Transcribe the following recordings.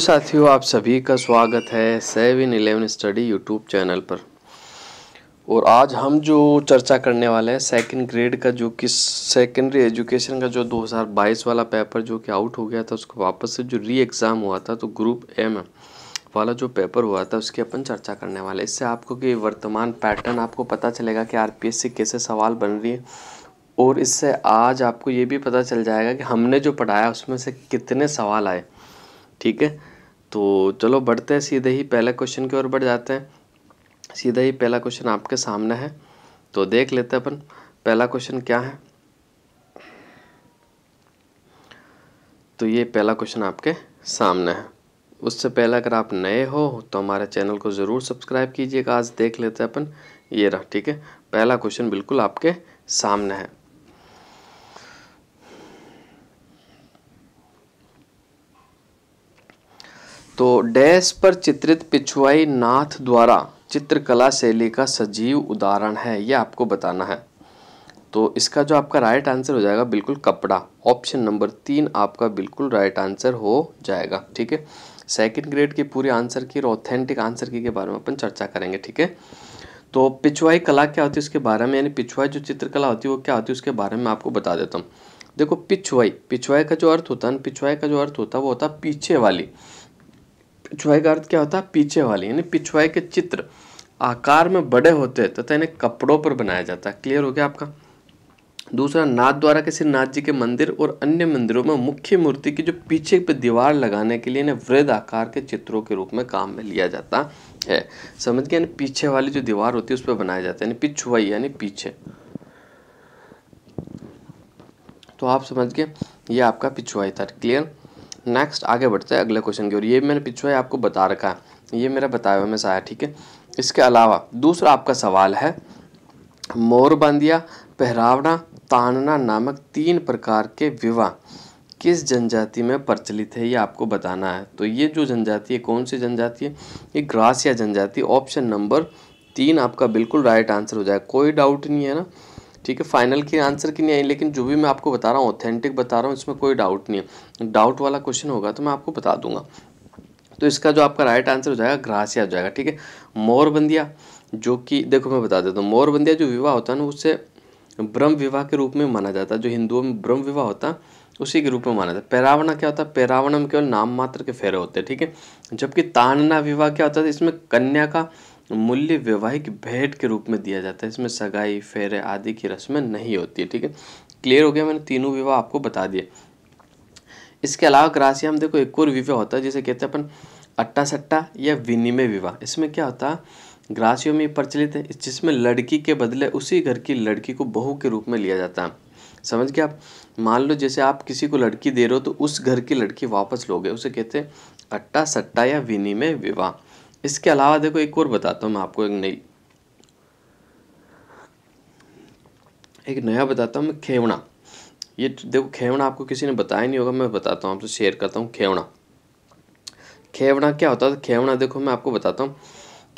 साथियों आप सभी का स्वागत है seven eleven study YouTube channel पर और आज हम जो चर्चा करने वाले हैं सेकंड ग्रेड का जो कि सेकेंडरी एजुकेशन का जो 2022 वाला पेपर जो कि आउट हो गया था उसको वापस से जो री एग्ज़ाम हुआ था तो ग्रुप एम वाला जो पेपर हुआ था उसकी अपन चर्चा करने वाले इससे आपको कि वर्तमान पैटर्न आपको पता चलेगा कि आर कैसे सवाल बन रही है और इससे आज आपको ये भी पता चल जाएगा कि हमने जो पढ़ाया उसमें से कितने सवाल आए ठीक है तो चलो बढ़ते हैं सीधे ही पहले क्वेश्चन की ओर बढ़ जाते हैं सीधे ही पहला क्वेश्चन आपके सामने है तो देख लेते हैं अपन पहला क्वेश्चन क्या है तो ये पहला क्वेश्चन आपके सामने है उससे पहले अगर आप नए हो तो हमारे चैनल को ज़रूर सब्सक्राइब कीजिएगा आज देख लेते हैं अपन ये रहा ठीक है पहला क्वेश्चन बिल्कुल आपके सामने है तो डैश पर चित्रित पिछुआई नाथ द्वारा चित्रकला शैली का सजीव उदाहरण है यह आपको बताना है तो इसका जो आपका राइट आंसर हो जाएगा बिल्कुल कपड़ा ऑप्शन नंबर तीन आपका बिल्कुल राइट आंसर हो जाएगा ठीक है सेकंड ग्रेड के पूरे आंसर की और ऑथेंटिक आंसर की के बारे में अपन चर्चा करेंगे ठीक है तो पिछुआई कला क्या होती है उसके बारे में यानी पिछुआई जो चित्रकला होती है वो क्या होती है उसके बारे में आपको बता देता हूँ देखो पिछुआई पिछुआई का जो अर्थ होता है ना पिछुआई का जो अर्थ होता है वो होता है पीछे वाली पिछवाई का अर्थ क्या होता है पीछे वाली यानी पिछवाई के चित्र आकार में बड़े होते हैं तथा इन्हें कपड़ों पर बनाया जाता है क्लियर हो गया आपका दूसरा नाथ द्वारा किसी नाथ जी के मंदिर और अन्य मंदिरों में मुख्य मूर्ति की जो पीछे पर दीवार लगाने के लिए इन्हें वृद्ध आकार के चित्रों के रूप में काम में लिया जाता है समझ गए यानी पीछे वाली जो दीवार होती है उस पर बनाया जाता है यानी पिछुआई यानी पीछे तो आप समझ गए ये आपका पिछुआई था क्लियर नेक्स्ट आगे बढ़ते हैं अगले क्वेश्चन की ओर ये मैंने पिछुआ आपको बता रखा है ये मेरा बताया हुआ में से ठीक है इसके अलावा दूसरा आपका सवाल है मोरबंदिया पहरावना तानना नामक तीन प्रकार के विवाह किस जनजाति में प्रचलित है ये आपको बताना है तो ये जो जनजाति है कौन सी जनजाति है ये ग्रास या जनजाति ऑप्शन नंबर तीन आपका बिल्कुल राइट आंसर हो जाए कोई डाउट नहीं है ना ठीक है फाइनल की आंसर की नहीं आई लेकिन जो भी मैं आपको बता रहा हूँ ऑथेंटिक बता रहा हूँ इसमें कोई डाउट नहीं है डाउट वाला क्वेश्चन होगा तो मैं आपको बता दूंगा तो इसका जो आपका राइट आंसर हो जाएगा ग्रासिया हो जाएगा ठीक है मोरबंदिया जो कि देखो मैं बता देता हूँ मोरबंदिया जो विवाह होता है ना उससे ब्रह्म विवाह के रूप में माना जाता है जो हिंदुओं में ब्रह्म विवाह होता है उसी के रूप में माना जाता है पैरावना क्या होता है पैरावना में केवल नाम मात्र के फेरे होते हैं ठीक है जबकि तानना विवाह क्या होता है इसमें कन्या का मूल्य वैवाहिक भेंट के रूप में दिया जाता है इसमें सगाई फेरे आदि की रस्में नहीं होती है ठीक है क्लियर हो गया मैंने तीनों विवाह आपको बता दिए इसके अलावा राशि हम देखो एक और विवाह होता है जिसे कहते हैं अपन अट्टा सट्टा या विनिमय विवाह इसमें क्या होता है ग्रासियों में प्रचलित है जिसमें लड़की के बदले उसी घर की लड़की को बहू के रूप में लिया जाता है समझ गया आप मान लो जैसे आप किसी को लड़की दे रहे हो तो उस घर की लड़की वापस लोगे उसे कहते हैं अट्टा सट्टा या विनिमय विवाह इसके अलावा देखो एक और बताता हूँ मैं आपको एक नई एक नया बताता हूँ मैं खेवना ये देखो खेवना आपको किसी ने बताया नहीं होगा मैं बताता हूँ आपसे शेयर करता हूँ खेवना खेवना क्या होता है खेवना देखो मैं आपको बताता हूँ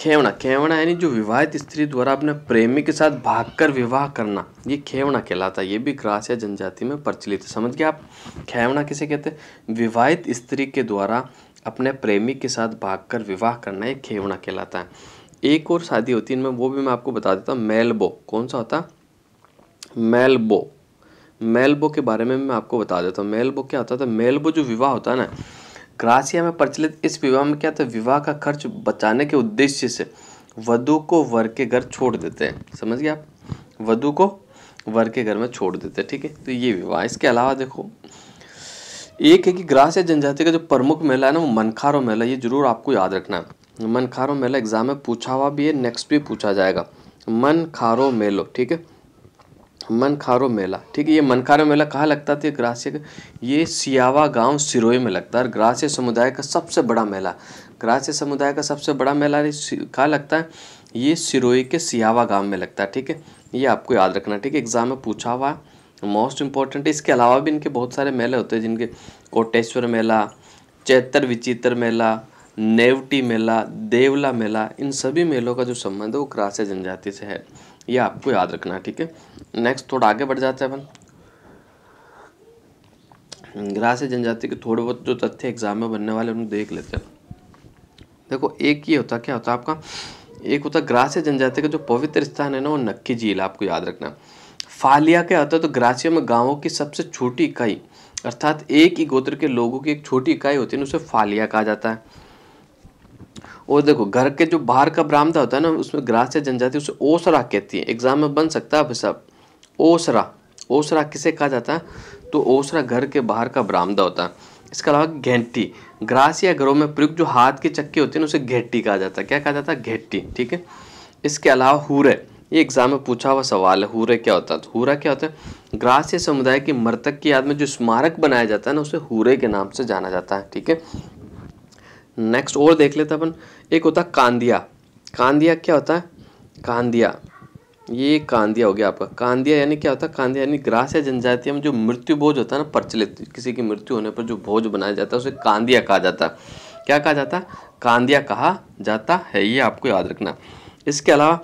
खेवना खेवना यानी जो विवाहित स्त्री द्वारा अपने प्रेमी के साथ भागकर विवाह करना ये खेवना कहलाता है ये भी ग्रास या जनजाति में प्रचलित है समझ गए आप खेवना किसे कहते हैं विवाहित स्त्री के द्वारा अपने प्रेमी के साथ भागकर विवाह करना एक खेवना कहलाता है एक और शादी होती है इनमें वो भी मैं आपको बता देता हूँ मेलबो कौन सा होता मेलबो मेलबो के बारे में मैं आपको बता देता हूँ मेलबो क्या होता था मेलबो जो विवाह होता है ना क्रासिया में प्रचलित इस विवाह में क्या था विवाह का खर्च बचाने के उद्देश्य से वधु को वर के घर छोड़ देते हैं समझ गए आप वधु को वर के घर में छोड़ देते हैं ठीक है तो ये विवाह इसके अलावा देखो एक है कि ग्रास या जनजाति का जो प्रमुख मेला है ना वो मनखारो मेला ये जरूर आपको याद रखना है मनखारो मेला एग्जाम में पूछा हुआ भी है नेक्स्ट भी पूछा जाएगा मनखारो मेलो ठीक है मनखारो मेला ठीक है ये मनखारो मेला कहाँ लगता था ग्रास्य का ये सियावा गांव सिरोई में लगता है और ग्रास्य समुदाय का सबसे बड़ा मेला ग्रास्य समुदाय का सबसे बड़ा मेला कहाँ लगता है ये सिरोई के सियावा गांव में लगता है ठीक है ये आपको याद रखना ठीक है एग्जाम में पूछा हुआ है मोस्ट इम्पॉर्टेंट इसके अलावा भी इनके बहुत सारे मेले होते हैं जिनके कोटेश्वर मेला चैतर विचित्र मेला नेवटी मेला देवला मेला इन सभी मेलों का जो संबंध है वो क्रासे जनजाति से है ये आपको याद रखना ठीक है नेक्स्ट थोड़ा आगे बढ़ जाते हैं अपन ग्रास जनजाति के थोड़े बहुत जो तथ्य एग्जाम में बनने वाले उन्हें देख लेते हैं देखो एक ये होता क्या होता आपका एक होता ग्रास जनजाति का जो पवित्र स्थान है ना वो नक्की झील आपको याद रखना है फालिया के है तो ग्रासिया में गांवों की सबसे छोटी इकाई अर्थात एक ही गोत्र के लोगों की एक छोटी इकाई होती है उसे फालिया कहा जाता है और देखो घर के जो बाहर का ब्राह्मदा होता है ना उसमें ग्रासिया जनजाति उसे ओसरा कहती है एग्जाम में बन सकता है सब ओसरा ओसरा किसे कहा जाता है तो ओसरा घर के बाहर का बरामदा होता है इसके अलावा घेंटी ग्रास या घरों में प्रयुक्त जो हाथ की चक्की होती है उसे घेट्टी कहा जाता है क्या कहा जाता है घेट्टी ठीक है इसके अलावा हुरे ये एग्जाम में पूछा हुआ सवाल है हुरे क्या होता है तो हुरा क्या होता है ग्रास या समुदाय की मृतक की याद में जो स्मारक बनाया जाता है ना उसे हुरे के नाम से जाना जाता है ठीक है नेक्स्ट और देख लेते अपन एक होता है कांदिया कांदिया क्या होता है कांदिया ये कांदिया हो गया आपका कांदिया यानी क्या होता है कांदिया यानी ग्रास या जनजाति में जो मृत्यु भोज होता है ना प्रचलित किसी की मृत्यु होने पर जो भोज बनाया जाता है उसे कांदिया कहा जाता है क्या कहा जाता है कांदिया कहा जाता है ये आपको याद रखना इसके अलावा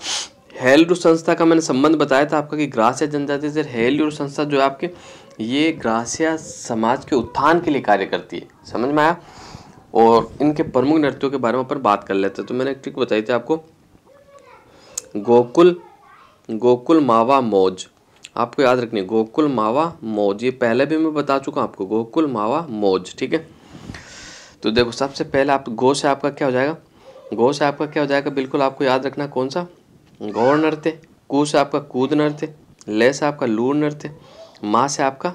हेल्ड संस्था का मैंने संबंध बताया था आपका कि ग्रासिया जनजाति से हेल्ड संस्था जो है आपके ये ग्रासिया समाज के उत्थान के लिए कार्य करती है समझ में आया और इनके प्रमुख नृत्यों के बारे में अपन बात कर लेते हैं तो मैंने एक ट्रिक बताई थी आपको गोकुल गोकुल मावा मौज आपको याद रखनी है गोकुल मावा मौज ये पहले भी मैं बता चुका हूँ आपको गोकुल मावा मौज ठीक है तो देखो सबसे पहले आप गो से आपका क्या हो जाएगा गो से आपका क्या हो जाएगा बिल्कुल आपको याद रखना कौन सा गौर नृत्य कू से आपका कूद नृत्य ले से आपका लूर नृत्य माँ से आपका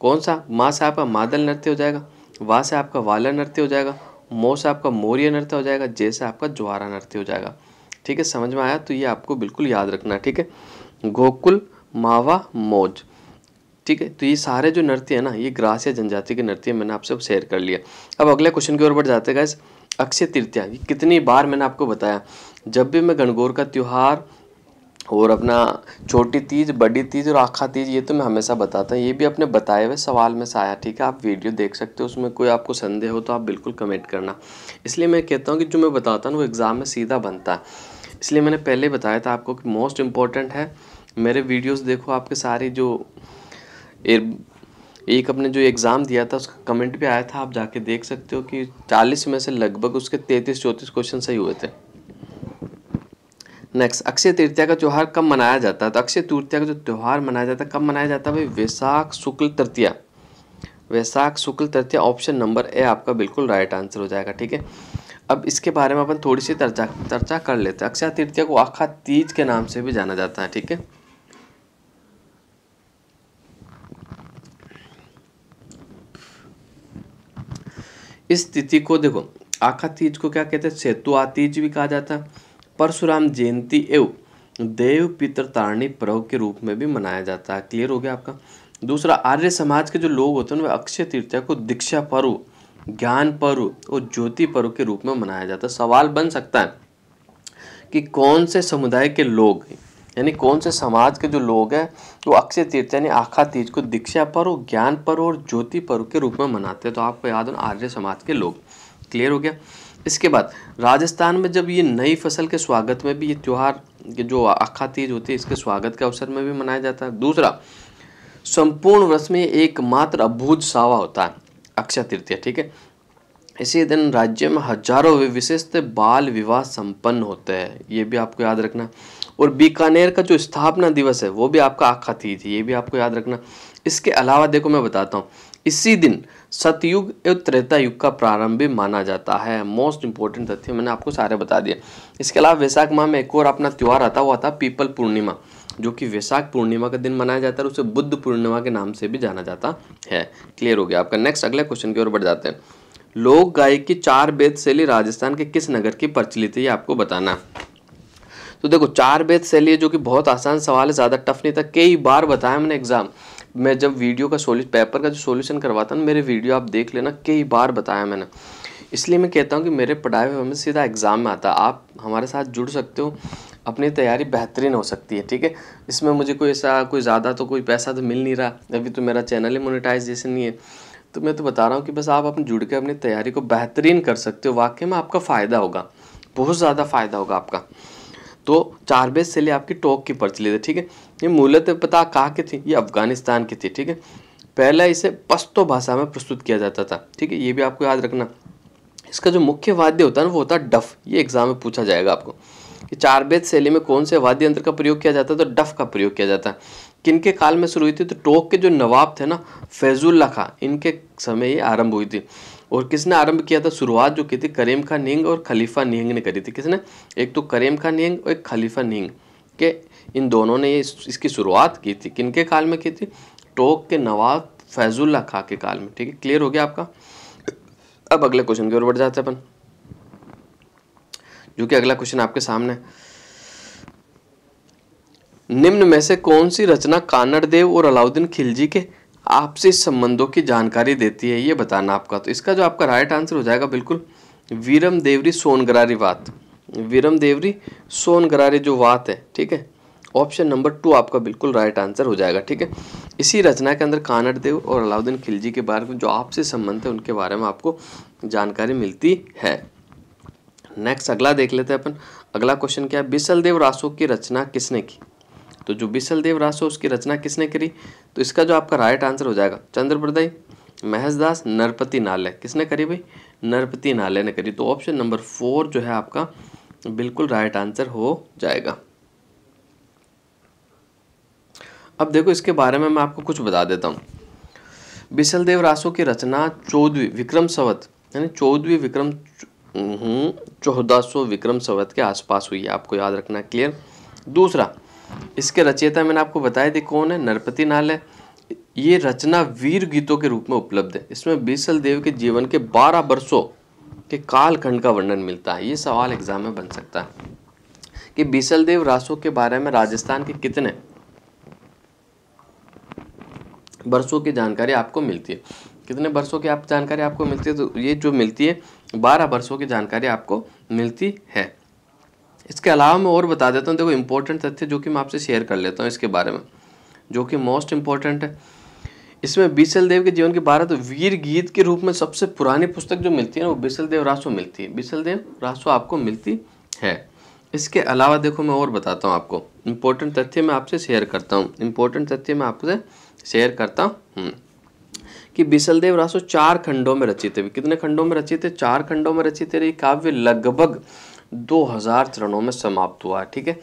कौन सा माँ से आपका मादल नृत्य हो जाएगा वाह से आपका वाला नृत्य हो जाएगा मो से आपका मौर्य नृत्य हो जाएगा जे से आपका ज्वारा नृत्य हो जाएगा ठीक है समझ में आया तो ये आपको बिल्कुल याद रखना ठीक है गोकुल मावा मौज ठीक है तो ये सारे जो नृत्य है ना ये या जनजाति के नृत्य मैंने आपसे शेयर कर लिया अब अगले क्वेश्चन की ओर बढ़ जाते हैं अक्षय तृतीया कितनी बार मैंने आपको बताया जब भी मैं गणगौर का त्यौहार और अपना छोटी तीज बड़ी तीज और आखा तीज ये तो मैं हमेशा बताता हूँ ये भी अपने बताए हुए सवाल में से आया ठीक है आप वीडियो देख सकते हो उसमें कोई आपको संदेह हो तो आप बिल्कुल कमेंट करना इसलिए मैं कहता हूँ कि जो मैं बताता हूँ वो एग्ज़ाम में सीधा बनता है इसलिए मैंने पहले बताया था आपको कि मोस्ट इम्पॉर्टेंट है मेरे वीडियोज़ देखो आपके सारे जो एक अपने जो एग्ज़ाम दिया था उसका कमेंट भी आया था आप जाके देख सकते हो कि चालीस में से लगभग उसके तैंतीस चौंतीस क्वेश्चन सही हुए थे नेक्स्ट अक्षय तृतीया का त्यौहार कब मनाया जाता है तो अक्षय तृतीया का जो त्यौहार मनाया जाता है कब मनाया जाता है भाई वैशाख शुक्ल तृतीया वैशाख शुक्ल तृतीया ऑप्शन नंबर ए आपका बिल्कुल राइट आंसर हो जाएगा ठीक है अब इसके बारे में अपन थोड़ी सी चर्चा चर्चा कर लेते हैं अक्षय तृतीया को आखा तीज के नाम से भी जाना जाता है ठीक है इस तिथि को देखो आखा तीज को क्या कहते हैं सेतु आतीज भी कहा जाता है परशुराम जयंती एवं देव पितरतारणी पर्व के रूप में भी मनाया जाता है क्लियर हो गया आपका दूसरा आर्य समाज के जो लोग होते हैं वह अक्षय तृतीया को दीक्षा पर्व ज्ञान पर्व और ज्योति पर्व के रूप में मनाया जाता है सवाल बन सकता है कि कौन से समुदाय के लोग यानी कौन से समाज के जो लोग हैं वो अक्षय तीर्थ यानी आखा तीर्थ को दीक्षा पर्व ज्ञान पर्व और ज्योति पर्व के रूप में मनाते हैं तो आपको याद हो आर्य समाज के लोग क्लियर हो गया इसके बाद राजस्थान में जब ये नई फसल के स्वागत में भी ये त्यौहार जो आखा तीज होती है इसके स्वागत के अवसर में भी मनाया जाता है दूसरा संपूर्ण वर्ष में एकमात्र अभूत सावा होता है अक्षय तृतीय ठीक है इसी दिन राज्य में हजारों विशिष्ट बाल विवाह संपन्न होते हैं ये भी आपको याद रखना और बीकानेर का जो स्थापना दिवस है वो भी आपका आखा तीज है ये भी आपको याद रखना इसके अलावा देखो मैं बताता हूँ इसी दिन सतयुग एवं त्रेता युग का प्रारंभ भी माना जाता है मोस्ट इंपॉर्टेंट तथ्य मैंने आपको सारे बता दिए इसके अलावा वैशाख माह में एक और अपना त्यौहार आता हुआ था पीपल पूर्णिमा जो कि वैशाख पूर्णिमा का दिन मनाया जाता है उसे बुद्ध पूर्णिमा के नाम से भी जाना जाता है क्लियर हो गया आपका नेक्स्ट अगले क्वेश्चन की ओर बढ़ जाते हैं लोक गायक की चार वेद शैली राजस्थान के किस नगर की प्रचलित है ये आपको बताना तो देखो चार वेद शैली जो कि बहुत आसान सवाल है ज़्यादा टफ नहीं था कई बार बताया मैंने एग्जाम मैं जब वीडियो का सोल्यू पेपर का जो सोल्यूशन करवाता ना मेरे वीडियो आप देख लेना कई बार बताया मैंने इसलिए मैं कहता हूँ कि मेरे पढ़ाए हुए में सीधा एग्ज़ाम में आता आप हमारे साथ जुड़ सकते हो अपनी तैयारी बेहतरीन हो सकती है ठीक है इसमें मुझे कोई ऐसा कोई ज़्यादा तो कोई पैसा तो मिल नहीं रहा अभी तो मेरा चैनल ही मोनिटाइजेशन नहीं है तो मैं तो बता रहा हूँ कि बस आप अपने जुड़ के अपनी तैयारी को बेहतरीन कर सकते हो वाकई में आपका फ़ायदा होगा बहुत ज़्यादा फ़ायदा होगा आपका तो चारबेज से ले आपकी टोक की पर्ची लेते ठीक है ये मूलत पता कहाँ के थी ये अफगानिस्तान की थी ठीक है पहला इसे पश्तो भाषा में प्रस्तुत किया जाता था ठीक है ये भी आपको याद रखना इसका जो मुख्य वाद्य होता है ना वो होता है डफ ये एग्जाम में पूछा जाएगा आपको कि चारबेद शैली में कौन से वाद्य यंत्र का प्रयोग किया जाता है तो डफ का प्रयोग किया जाता है किनके काल में शुरू हुई थी तो टोक के जो नवाब थे ना फैजुल्ला खां इनके समय ये आरंभ हुई थी और किसने आरंभ किया था शुरुआत जो की थी करेम खान निंग और खलीफा नियंग ने करी थी किसने एक तो करेम खान नियंग और एक खलीफा नियंग के इन दोनों ने इस, इसकी शुरुआत की थी किनके काल में की थी टोक के नवाब फैजुल्ला खां के काल में ठीक है क्लियर हो गया आपका अब अगले क्वेश्चन की ओर बढ़ जाते हैं अपन जो कि अगला क्वेश्चन आपके सामने है निम्न में से कौन सी रचना कानड़ देव और अलाउद्दीन खिलजी के आपसी संबंधों की जानकारी देती है ये बताना आपका तो इसका जो आपका राइट आंसर हो जाएगा बिल्कुल वीरम देवरी सोनगरारी वात वीरम देवरी सोनगरारी जो वात है ठीक है ऑप्शन नंबर टू आपका बिल्कुल राइट आंसर हो जाएगा ठीक है इसी रचना के अंदर कानड़ देव और अलाउद्दीन खिलजी के बारे में जो आपसे संबंध है उनके बारे में आपको जानकारी मिलती है नेक्स्ट अगला देख लेते हैं अपन अगला क्वेश्चन क्या है बिसल देव रासो की रचना किसने की तो जो बिसल देव हो उसकी रचना किसने करी तो इसका जो आपका राइट आंसर हो जाएगा चंद्रप्रदाई महजदास नरपति नाले किसने करी भाई नरपति नाले ने करी तो ऑप्शन नंबर फोर जो है आपका बिल्कुल राइट आंसर हो जाएगा अब देखो इसके बारे में मैं आपको कुछ बता देता हूँ बिसलदेव रासो की रचना चौदहवीं विक्रम सवत यानी चौदहवीं विक्रम हम्म, चौदह सौ विक्रम सवत के आसपास हुई है आपको याद रखना क्लियर दूसरा इसके रचयिता मैंने आपको बताया थे कौन है नरपति नाल है ये रचना वीर गीतों के रूप में उपलब्ध है इसमें बीसल देव के जीवन के बारह वर्षों के कालखंड का वर्णन मिलता है ये सवाल एग्जाम में बन सकता है कि बीसल देव रासों के बारे में राजस्थान के कितने वर्षों की जानकारी आपको मिलती है कितने वर्षों की आप जानकारी आपको मिलती है तो ये जो मिलती है बारह वर्षों की जानकारी आपको मिलती है इसके अलावा मैं और बता देता हूँ देखो इम्पोर्टेंट तथ्य जो कि मैं आपसे शेयर कर लेता हूँ इसके बारे में जो कि मोस्ट इम्पॉर्टेंट है इसमें बिसल देव के जीवन के बारे तो वीर गीत के रूप में सबसे पुरानी पुस्तक जो मिलती है ना वो बिसल देव रासो मिलती है बिसल देव रासो आपको मिलती है इसके अलावा देखो मैं और बताता हूँ आपको इम्पोर्टेंट तथ्य मैं आपसे शेयर करता हूँ इम्पोर्टेंट तथ्य मैं आपसे शेयर करता हूँ कि देव रासो चार खंडों में रचित है कितने खंडों में रचित है चार खंडों में रचित है ये काव्य लगभग दो हज़ार चरणों में समाप्त हुआ है ठीक है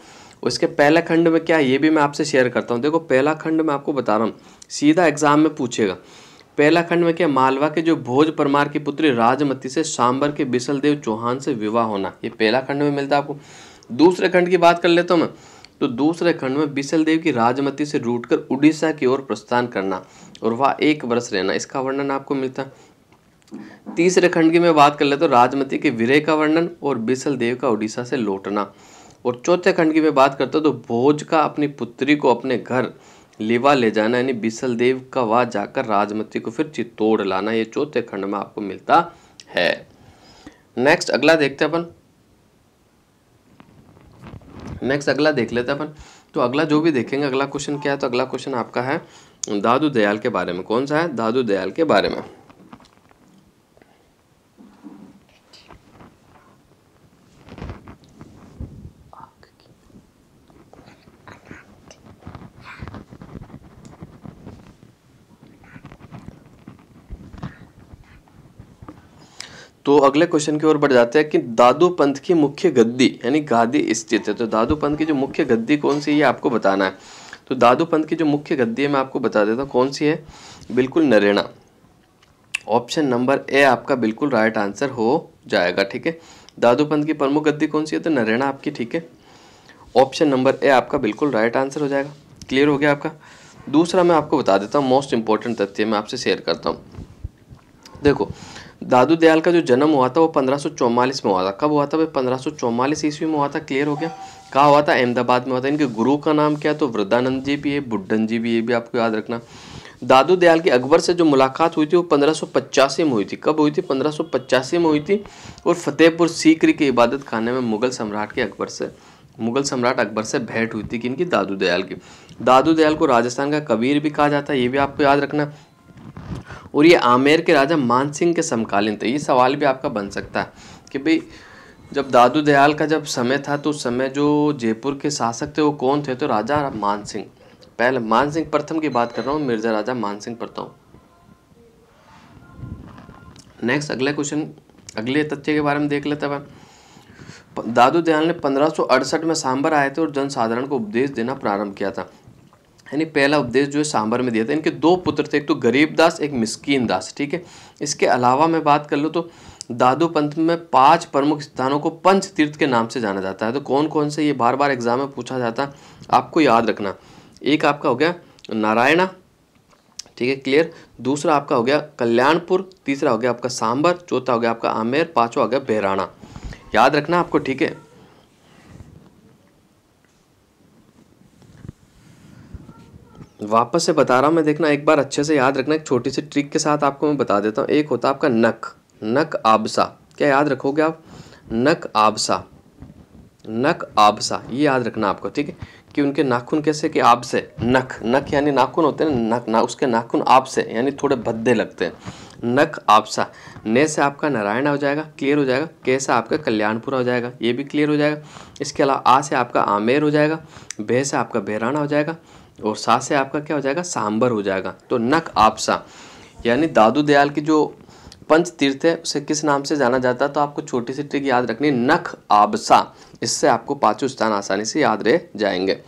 उसके पहले खंड में क्या है ये भी मैं आपसे शेयर करता हूँ देखो पहला खंड मैं आपको बता रहा हूँ सीधा एग्जाम में पूछेगा पहला खंड में क्या मालवा के जो भोज परमार की पुत्री राजमती से सांबर के बिसल देव चौहान से विवाह होना ये पहला खंड में मिलता है आपको दूसरे खंड की बात कर लेता हूँ मैं तो दूसरे खंड में बिसल देव की राजमती से रूटकर उड़ीसा की ओर प्रस्थान करना और वह एक वर्ष रहना इसका वर्णन आपको मिलता है तीसरे खंड की मैं बात कर ले तो राजमती के विरय का वर्णन और बिसल देव का उड़ीसा से लौटना और चौथे खंड की मैं बात करता हूँ तो भोज का अपनी पुत्री को अपने घर लेवा ले जाना यानी बिसल देव का वहाँ जाकर राजमती को फिर चित्तौड़ लाना ये चौथे खंड में आपको मिलता है नेक्स्ट अगला देखते अपन नेक्स्ट अगला देख लेते अपन तो अगला जो भी देखेंगे अगला क्वेश्चन क्या है तो अगला क्वेश्चन आपका है दादू दयाल के बारे में कौन सा है दादू दयाल के बारे में तो अगले क्वेश्चन की ओर बढ़ जाते हैं कि दादू पंथ की मुख्य गद्दी यानी गादी स्थित है तो दादू पंथ की जो मुख्य गद्दी कौन सी है आपको बताना है तो दादू पंथ की जो मुख्य गद्दी है मैं आपको बता देता हूँ कौन सी है बिल्कुल नरेणा ऑप्शन नंबर ए आपका बिल्कुल राइट आंसर हो जाएगा ठीक है दादू पंथ की प्रमुख गद्दी कौन सी है तो नरेणा आपकी ठीक है ऑप्शन नंबर ए आपका बिल्कुल राइट आंसर हो जाएगा क्लियर हो गया आपका दूसरा मैं आपको बता देता हूँ मोस्ट इंपॉर्टेंट तथ्य मैं आपसे शेयर करता हूँ देखो दादू दयाल का जो जन्म हुआ था वो पंद्रह में हुआ था कब हुआ था भाई पंद्रह ईस्वी में हुआ था क्लियर हो गया कहाँ हुआ था अहमदाबाद में हुआ था इनके गुरु का नाम क्या तो वृद्धानंद जी भी है बुड्ढन जी भी ये भी आपको याद रखना दादू दयाल की अकबर से जो मुलाकात हुई थी वो पंद्रह में हुई थी कब हुई थी पंद्रह में हुई थी और फतेहपुर सीकरी के इबादत खाने में मुगल सम्राट के अकबर से मुगल सम्राट अकबर से भेंट हुई थी कि इनकी दादू दयाल की दादू दयाल को राजस्थान का कबीर भी कहा जाता है ये भी आपको याद रखना और ये आमेर के राजा मानसिंह के समकालीन थे ये सवाल भी आपका बन सकता है कि भाई जब दादू दयाल का जब समय था तो उस समय जो जयपुर के शासक थे वो कौन थे तो राजा मानसिंह पहले मानसिंह प्रथम की बात कर रहा हूँ मिर्जा राजा मानसिंह प्रथम नेक्स्ट अगले क्वेश्चन अगले तथ्य के बारे में देख लेते हैं दादू दयाल ने पंद्रह में सांबर आए थे और जनसाधारण को उपदेश देना प्रारंभ किया था यानी पहला उपदेश जो है सांबर में दिया था इनके दो पुत्र थे एक तो गरीब दास एक मिस्कीन दास ठीक है इसके अलावा मैं बात कर लूँ तो दादू पंथ में पांच प्रमुख स्थानों को पंच तीर्थ के नाम से जाना जाता है तो कौन कौन से ये बार बार एग्जाम में पूछा जाता है आपको याद रखना एक आपका हो गया नारायणा ठीक है क्लियर दूसरा आपका हो गया कल्याणपुर तीसरा हो गया आपका सांबर चौथा हो गया आपका आमेर पाँचवा हो गया बहराणा याद रखना आपको ठीक है वापस से बता रहा हूँ मैं देखना एक बार अच्छे से याद रखना एक छोटी सी ट्रिक के साथ आपको मैं बता देता हूँ एक होता है आपका नक नक आबसा क्या याद रखोगे आप नक आबसा नक आबसा ये याद रखना आपको ठीक है कि उनके नाखून कैसे कि आपसे नख नख यानी नाखून होते हैं नक ना उसके नाखून आपसे यानी थोड़े भद्दे लगते हैं नक आपसा ने से आपका नारायण हो जाएगा क्लियर हो जाएगा कैसे आपका कल्याणपुरा हो जाएगा ये भी क्लियर हो जाएगा इसके अलावा आ से आपका आमेर हो जाएगा भे से आपका बहराना हो जाएगा और सा से आपका क्या हो जाएगा सांबर हो जाएगा तो नक आपसा यानी दादू दयाल की जो पंच तीर्थ है उसे किस नाम से जाना जाता है तो आपको छोटी सी ट्रिक याद रखनी नख आबसा इससे आपको पाँचों स्थान आसानी से याद रह जाएंगे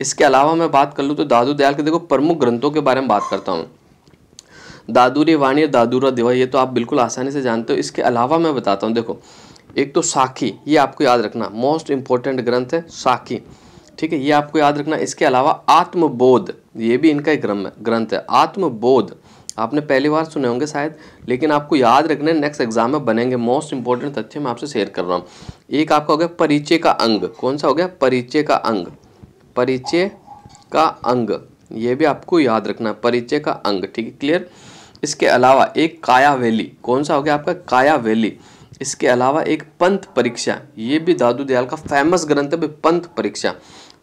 इसके अलावा मैं बात कर लूँ तो दादू दयाल के देखो प्रमुख ग्रंथों के बारे में बात करता हूँ दादूरी वाणी और दादूरा दिवा ये तो आप बिल्कुल आसानी से जानते हो इसके अलावा मैं बताता हूँ देखो एक तो साखी ये आपको याद रखना मोस्ट इम्पोर्टेंट ग्रंथ है साखी ठीक है ये आपको याद रखना इसके अलावा आत्मबोध ये भी इनका एक ग्रंथ है आत्मबोध आपने पहली बार सुने होंगे शायद लेकिन आपको याद रखने नेक्स्ट एग्जाम में बनेंगे मोस्ट इंपॉर्टेंट तथ्य मैं आपसे शेयर कर रहा हूँ एक आपका हो गया परिचय का अंग कौन सा हो गया परिचय का अंग परिचय का अंग ये भी आपको याद रखना है परिचय का अंग ठीक है क्लियर इसके अलावा एक काया वैली कौन सा हो गया आपका काया वैली इसके अलावा एक पंथ परीक्षा ये भी दादू दयाल का फेमस ग्रंथ है पंथ परीक्षा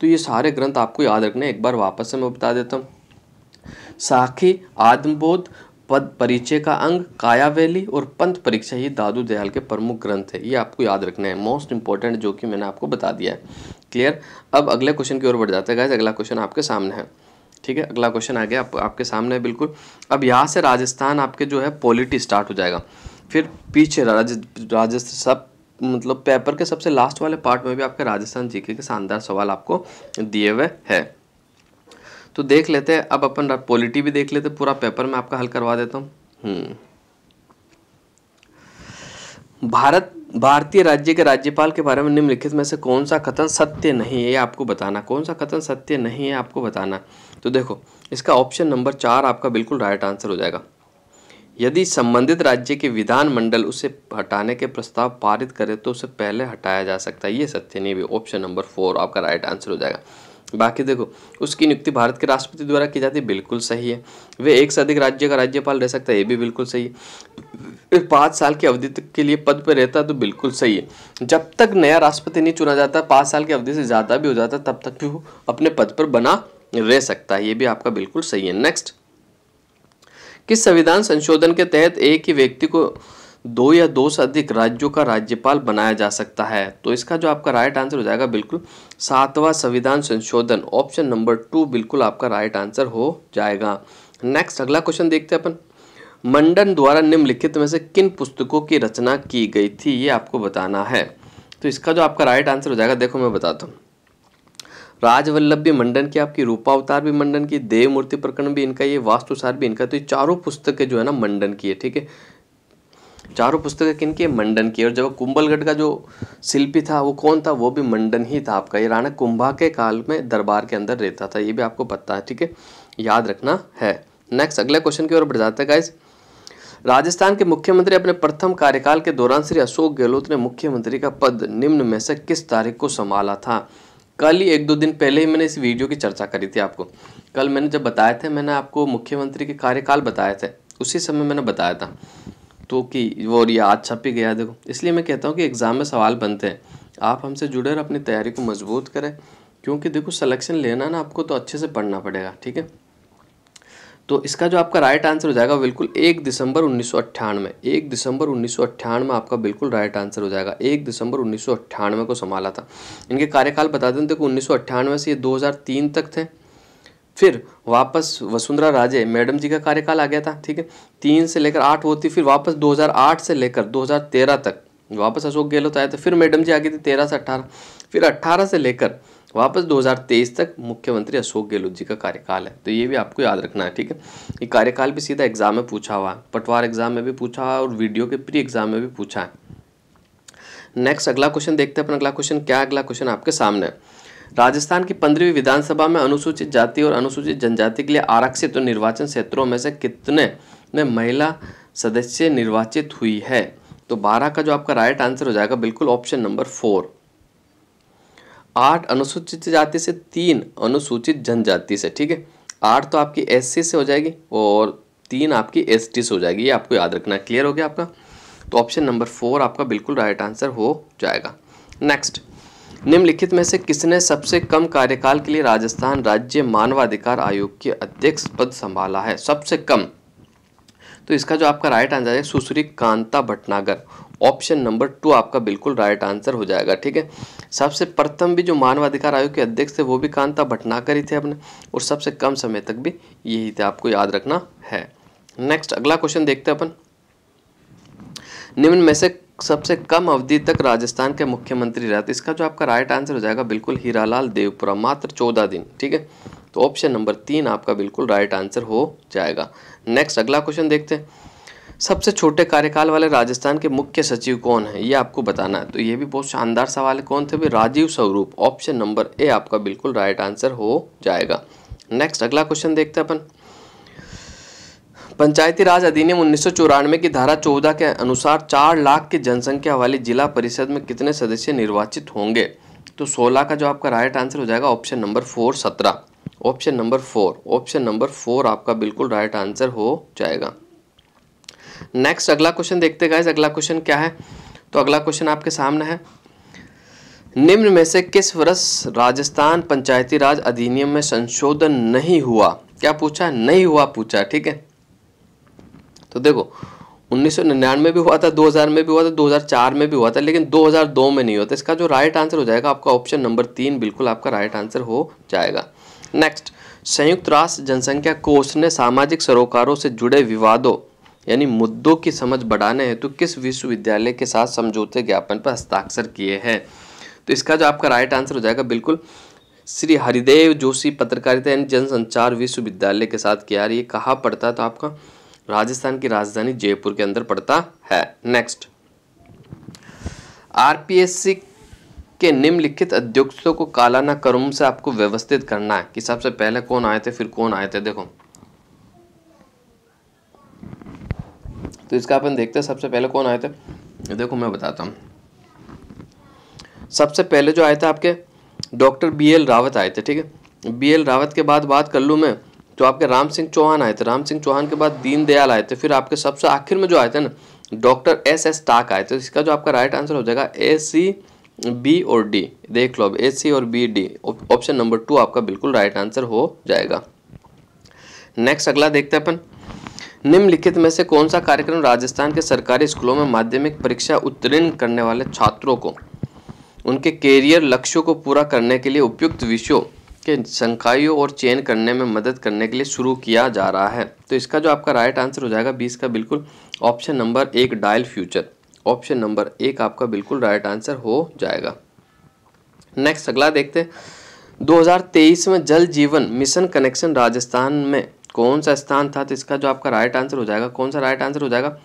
तो ये सारे ग्रंथ आपको याद रखने एक बार वापस से मैं बता देता हूँ साखी आत्मबोध पद परिचय का अंग कायावेली और पंथ परीक्षा ये दादू दयाल के प्रमुख ग्रंथ है ये आपको याद रखना है मोस्ट इंपॉर्टेंट जो कि मैंने आपको बता दिया है क्लियर अब अगले क्वेश्चन की ओर बढ़ जाते हैं गैस अगला क्वेश्चन आपके सामने है ठीक है अगला क्वेश्चन आ गया आप, आपके सामने है बिल्कुल अब यहाँ से राजस्थान आपके जो है पॉलिटी स्टार्ट हो जाएगा फिर पीछे राज, राजस्थान सब मतलब पेपर के सबसे लास्ट वाले पार्ट में भी आपके राजस्थान जीके के शानदार सवाल आपको दिए हुए हैं तो देख लेते हैं अब अपन पॉलिटी भी देख लेते पूरा पेपर में आपका हल करवा देता हूँ हम्म। भारत भारतीय राज्य के राज्यपाल के बारे में निम्नलिखित में से कौन सा कथन सत्य नहीं है ये आपको बताना कौन सा कथन सत्य नहीं है आपको बताना तो देखो इसका ऑप्शन नंबर चार आपका बिल्कुल राइट आंसर हो जाएगा यदि संबंधित राज्य के विधानमंडल उसे हटाने के प्रस्ताव पारित करे तो उसे पहले हटाया जा सकता है ये सत्य नहीं भी ऑप्शन नंबर फोर आपका राइट आंसर हो जाएगा बाकी देखो उसकी नियुक्ति भारत के राष्ट्रपति द्वारा की जाती है बिल्कुल सही है वे एक से अधिक राज्य का राज्यपाल रह सकता है ये भी बिल्कुल सही है पाँच साल की अवधि तक के लिए पद पर रहता है तो बिल्कुल सही है जब तक नया राष्ट्रपति नहीं चुना जाता पाँच साल की अवधि से ज़्यादा भी हो जाता तब तक भी वो अपने पद पर बना रह सकता है ये भी आपका बिल्कुल सही है नेक्स्ट कि संविधान संशोधन के तहत एक ही व्यक्ति को दो या दो से अधिक राज्यों का राज्यपाल बनाया जा सकता है तो इसका जो आपका राइट आंसर हो जाएगा बिल्कुल सातवां संविधान संशोधन ऑप्शन नंबर टू बिल्कुल आपका राइट आंसर हो जाएगा नेक्स्ट अगला क्वेश्चन देखते हैं अपन मंडन द्वारा निम्नलिखित में से किन पुस्तकों की रचना की गई थी ये आपको बताना है तो इसका जो आपका राइट आंसर हो जाएगा देखो मैं बताता हूँ राजवल्लभ भी मंडन की आपकी रूपावतार भी मंडन की देवमूर्ति प्रकरण भी इनका ये वास्तुसार भी इनका तो ये चारों पुस्तकें जो है ना मंडन की है ठीक है चारों पुस्तकें किन की मंडन की और जब कुंभलगढ़ का जो शिल्पी था वो कौन था वो भी मंडन ही था आपका ये राणा कुंभा के काल में दरबार के अंदर रहता था ये भी आपको पता है ठीक है याद रखना है नेक्स्ट अगले क्वेश्चन की ओर बढ़ जाते हैं गाइज राजस्थान के मुख्यमंत्री अपने प्रथम कार्यकाल के दौरान श्री अशोक गहलोत ने मुख्यमंत्री का पद निम्न में से किस तारीख को संभाला था कल ही एक दो दिन पहले ही मैंने इस वीडियो की चर्चा करी थी आपको कल मैंने जब बताए थे मैंने आपको मुख्यमंत्री के कार्यकाल बताए थे उसी समय मैंने बताया था तो कि वो ये आज छप ही गया देखो इसलिए मैं कहता हूँ कि एग्ज़ाम में सवाल बनते हैं आप हमसे जुड़े और अपनी तैयारी को मजबूत करें क्योंकि देखो सलेक्शन लेना ना आपको तो अच्छे से पढ़ना पड़ेगा ठीक है तो इसका जो आपका राइट आंसर हो जाएगा बिल्कुल एक दिसंबर उन्नीस सौ अट्ठानवे एक दिसंबर उन्नीस सौ अट्ठानवे आपका बिल्कुल राइट आंसर हो जाएगा एक दिसंबर उन्नीस सौ अट्ठानवे को संभाला था इनके कार्यकाल बता दें देखो उन्नीस सौ अट्ठानवे से ये दो हज़ार तीन तक थे फिर वापस वसुंधरा राजे मैडम जी का कार्यकाल आ गया था ठीक है तीन से लेकर आठ होती फिर वापस 2008 से लेकर 2013 तक वापस अशोक गहलोत आए थे फिर मैडम जी आ गई थी तेरह से अट्ठारह फिर अट्ठारह से लेकर वापस 2023 तक मुख्यमंत्री अशोक गहलोत जी का कार्यकाल है तो ये भी आपको याद रखना है ठीक है ये कार्यकाल भी सीधा एग्जाम में पूछा हुआ है पटवार एग्जाम में भी पूछा हुआ है और वीडियो के प्री एग्जाम में भी पूछा है नेक्स्ट अगला क्वेश्चन देखते हैं अपन अगला क्वेश्चन क्या अगला क्वेश्चन आपके सामने है राजस्थान की पंद्रहवीं विधानसभा में अनुसूचित जाति और अनुसूचित जनजाति के लिए आरक्षित तो निर्वाचन क्षेत्रों में से कितने में महिला सदस्य निर्वाचित हुई है तो बारह का जो आपका राइट आंसर हो जाएगा बिल्कुल ऑप्शन नंबर फोर आठ अनुसूचित जाति से तीन अनुसूचित जनजाति से ठीक है आठ तो आपकी एस से हो जाएगी और तीन आपकी एस से हो जाएगी ये आपको याद रखना क्लियर हो गया आपका तो ऑप्शन नंबर फोर आपका बिल्कुल राइट आंसर हो जाएगा नेक्स्ट निम्नलिखित में से किसने सबसे कम कार्यकाल के लिए राजस्थान राज्य मानवाधिकार आयोग के अध्यक्ष पद संभाला है सबसे कम तो इसका जो आपका राइट आंसर है Sushri Kanta Bhatnagar option number two आपका बिल्कुल राइट आंसर हो जाएगा ठीक है सबसे प्रथम भी जो मानवाधिकार आयोग के अध्यक्ष थे वो भी कांता भटनाकर ही थे अपने और सबसे कम समय तक भी यही थे आपको याद रखना है नेक्स्ट अगला क्वेश्चन देखते हैं अपन निम्न में से सबसे कम अवधि तक राजस्थान के मुख्यमंत्री रहते इसका जो आपका राइट आंसर हो जाएगा बिल्कुल हीरालाल देवपुरा मात्र चौदह दिन ठीक है तो ऑप्शन नंबर तीन आपका बिल्कुल राइट आंसर हो जाएगा नेक्स्ट अगला क्वेश्चन देखते हैं सबसे छोटे कार्यकाल वाले राजस्थान के मुख्य सचिव कौन है ये आपको बताना है तो ये भी बहुत शानदार सवाल है कौन थे भाई राजीव स्वरूप ऑप्शन नंबर ए आपका बिल्कुल राइट आंसर हो जाएगा नेक्स्ट अगला क्वेश्चन देखते हैं अपन पंचायती राज अधिनियम उन्नीस की धारा 14 के अनुसार चार लाख की जनसंख्या वाली जिला परिषद में कितने सदस्य निर्वाचित होंगे तो 16 का जो आपका राइट आंसर हो जाएगा ऑप्शन नंबर फोर सत्रह option number four option number four आपका बिल्कुल राइट आंसर हो जाएगा नेक्स्ट अगला क्वेश्चन देखते गाइज अगला क्वेश्चन क्या है तो अगला क्वेश्चन आपके सामने है निम्न में से किस वर्ष राजस्थान पंचायती राज अधिनियम में संशोधन नहीं हुआ क्या पूछा नहीं हुआ पूछा ठीक है तो देखो 1999 में भी हुआ था 2000 में भी हुआ था 2004 में भी हुआ था लेकिन 2002 में नहीं हुआ था इसका जो राइट आंसर हो जाएगा आपका ऑप्शन नंबर तीन बिल्कुल आपका राइट आंसर हो जाएगा नेक्स्ट संयुक्त राष्ट्र जनसंख्या कोष ने सामाजिक सरोकारों से जुड़े विवादों यानी मुद्दों की समझ बढ़ाने हैं तो किस विश्वविद्यालय के साथ समझौते ज्ञापन पर हस्ताक्षर किए हैं तो इसका जो आपका राइट आंसर हो जाएगा बिल्कुल श्री हरिदेव जोशी पत्रकारिता एंड जनसंचार विश्वविद्यालय के साथ किया ये कहाँ पड़ता है तो आपका राजस्थान की राजधानी जयपुर के अंदर पड़ता है नेक्स्ट आर के निम्नलिखित अध्यक्षों को कालाना क्रम से आपको व्यवस्थित करना है कि सबसे पहले कौन आए थे फिर कौन आए थे देखो तो इसका अपन देखते हैं सबसे पहले कौन आए थे देखो मैं बताता हूँ सबसे पहले जो आए थे आपके डॉक्टर बी एल रावत आए थे ठीक है बी एल रावत के बाद बात कर लूँ मैं तो आपके राम सिंह चौहान आए थे राम सिंह चौहान के बाद दीनदयाल आए थे फिर आपके सबसे आखिर में जो आए थे ना डॉक्टर एस एस टाक आए थे इसका जो आपका राइट आंसर हो जाएगा ए सी बी और डी देख लो अब ए सी और B D option number two आपका बिल्कुल राइट आंसर हो जाएगा नेक्स्ट अगला देखते हैं अपन निम्नलिखित में से कौन सा कार्यक्रम राजस्थान के सरकारी स्कूलों में माध्यमिक परीक्षा उत्तीर्ण करने वाले छात्रों को उनके कैरियर लक्ष्यों को पूरा करने के लिए उपयुक्त विषयों के संकायों और चयन करने में मदद करने के लिए शुरू किया जा रहा है तो इसका जो आपका राइट आंसर हो जाएगा बीस का बिल्कुल ऑप्शन नंबर एक डायल फ्यूचर ऑप्शन नंबर एक आपका बिल्कुल राइट आंसर हो जाएगा नेक्स्ट अगला देखते हैं 2023 में जल जीवन मिशन कनेक्शन राजस्थान में कौन सा स्थान था तो इसका जो आपका राइट आंसर हो जाएगा कौन सा राइट आंसर हो जाएगा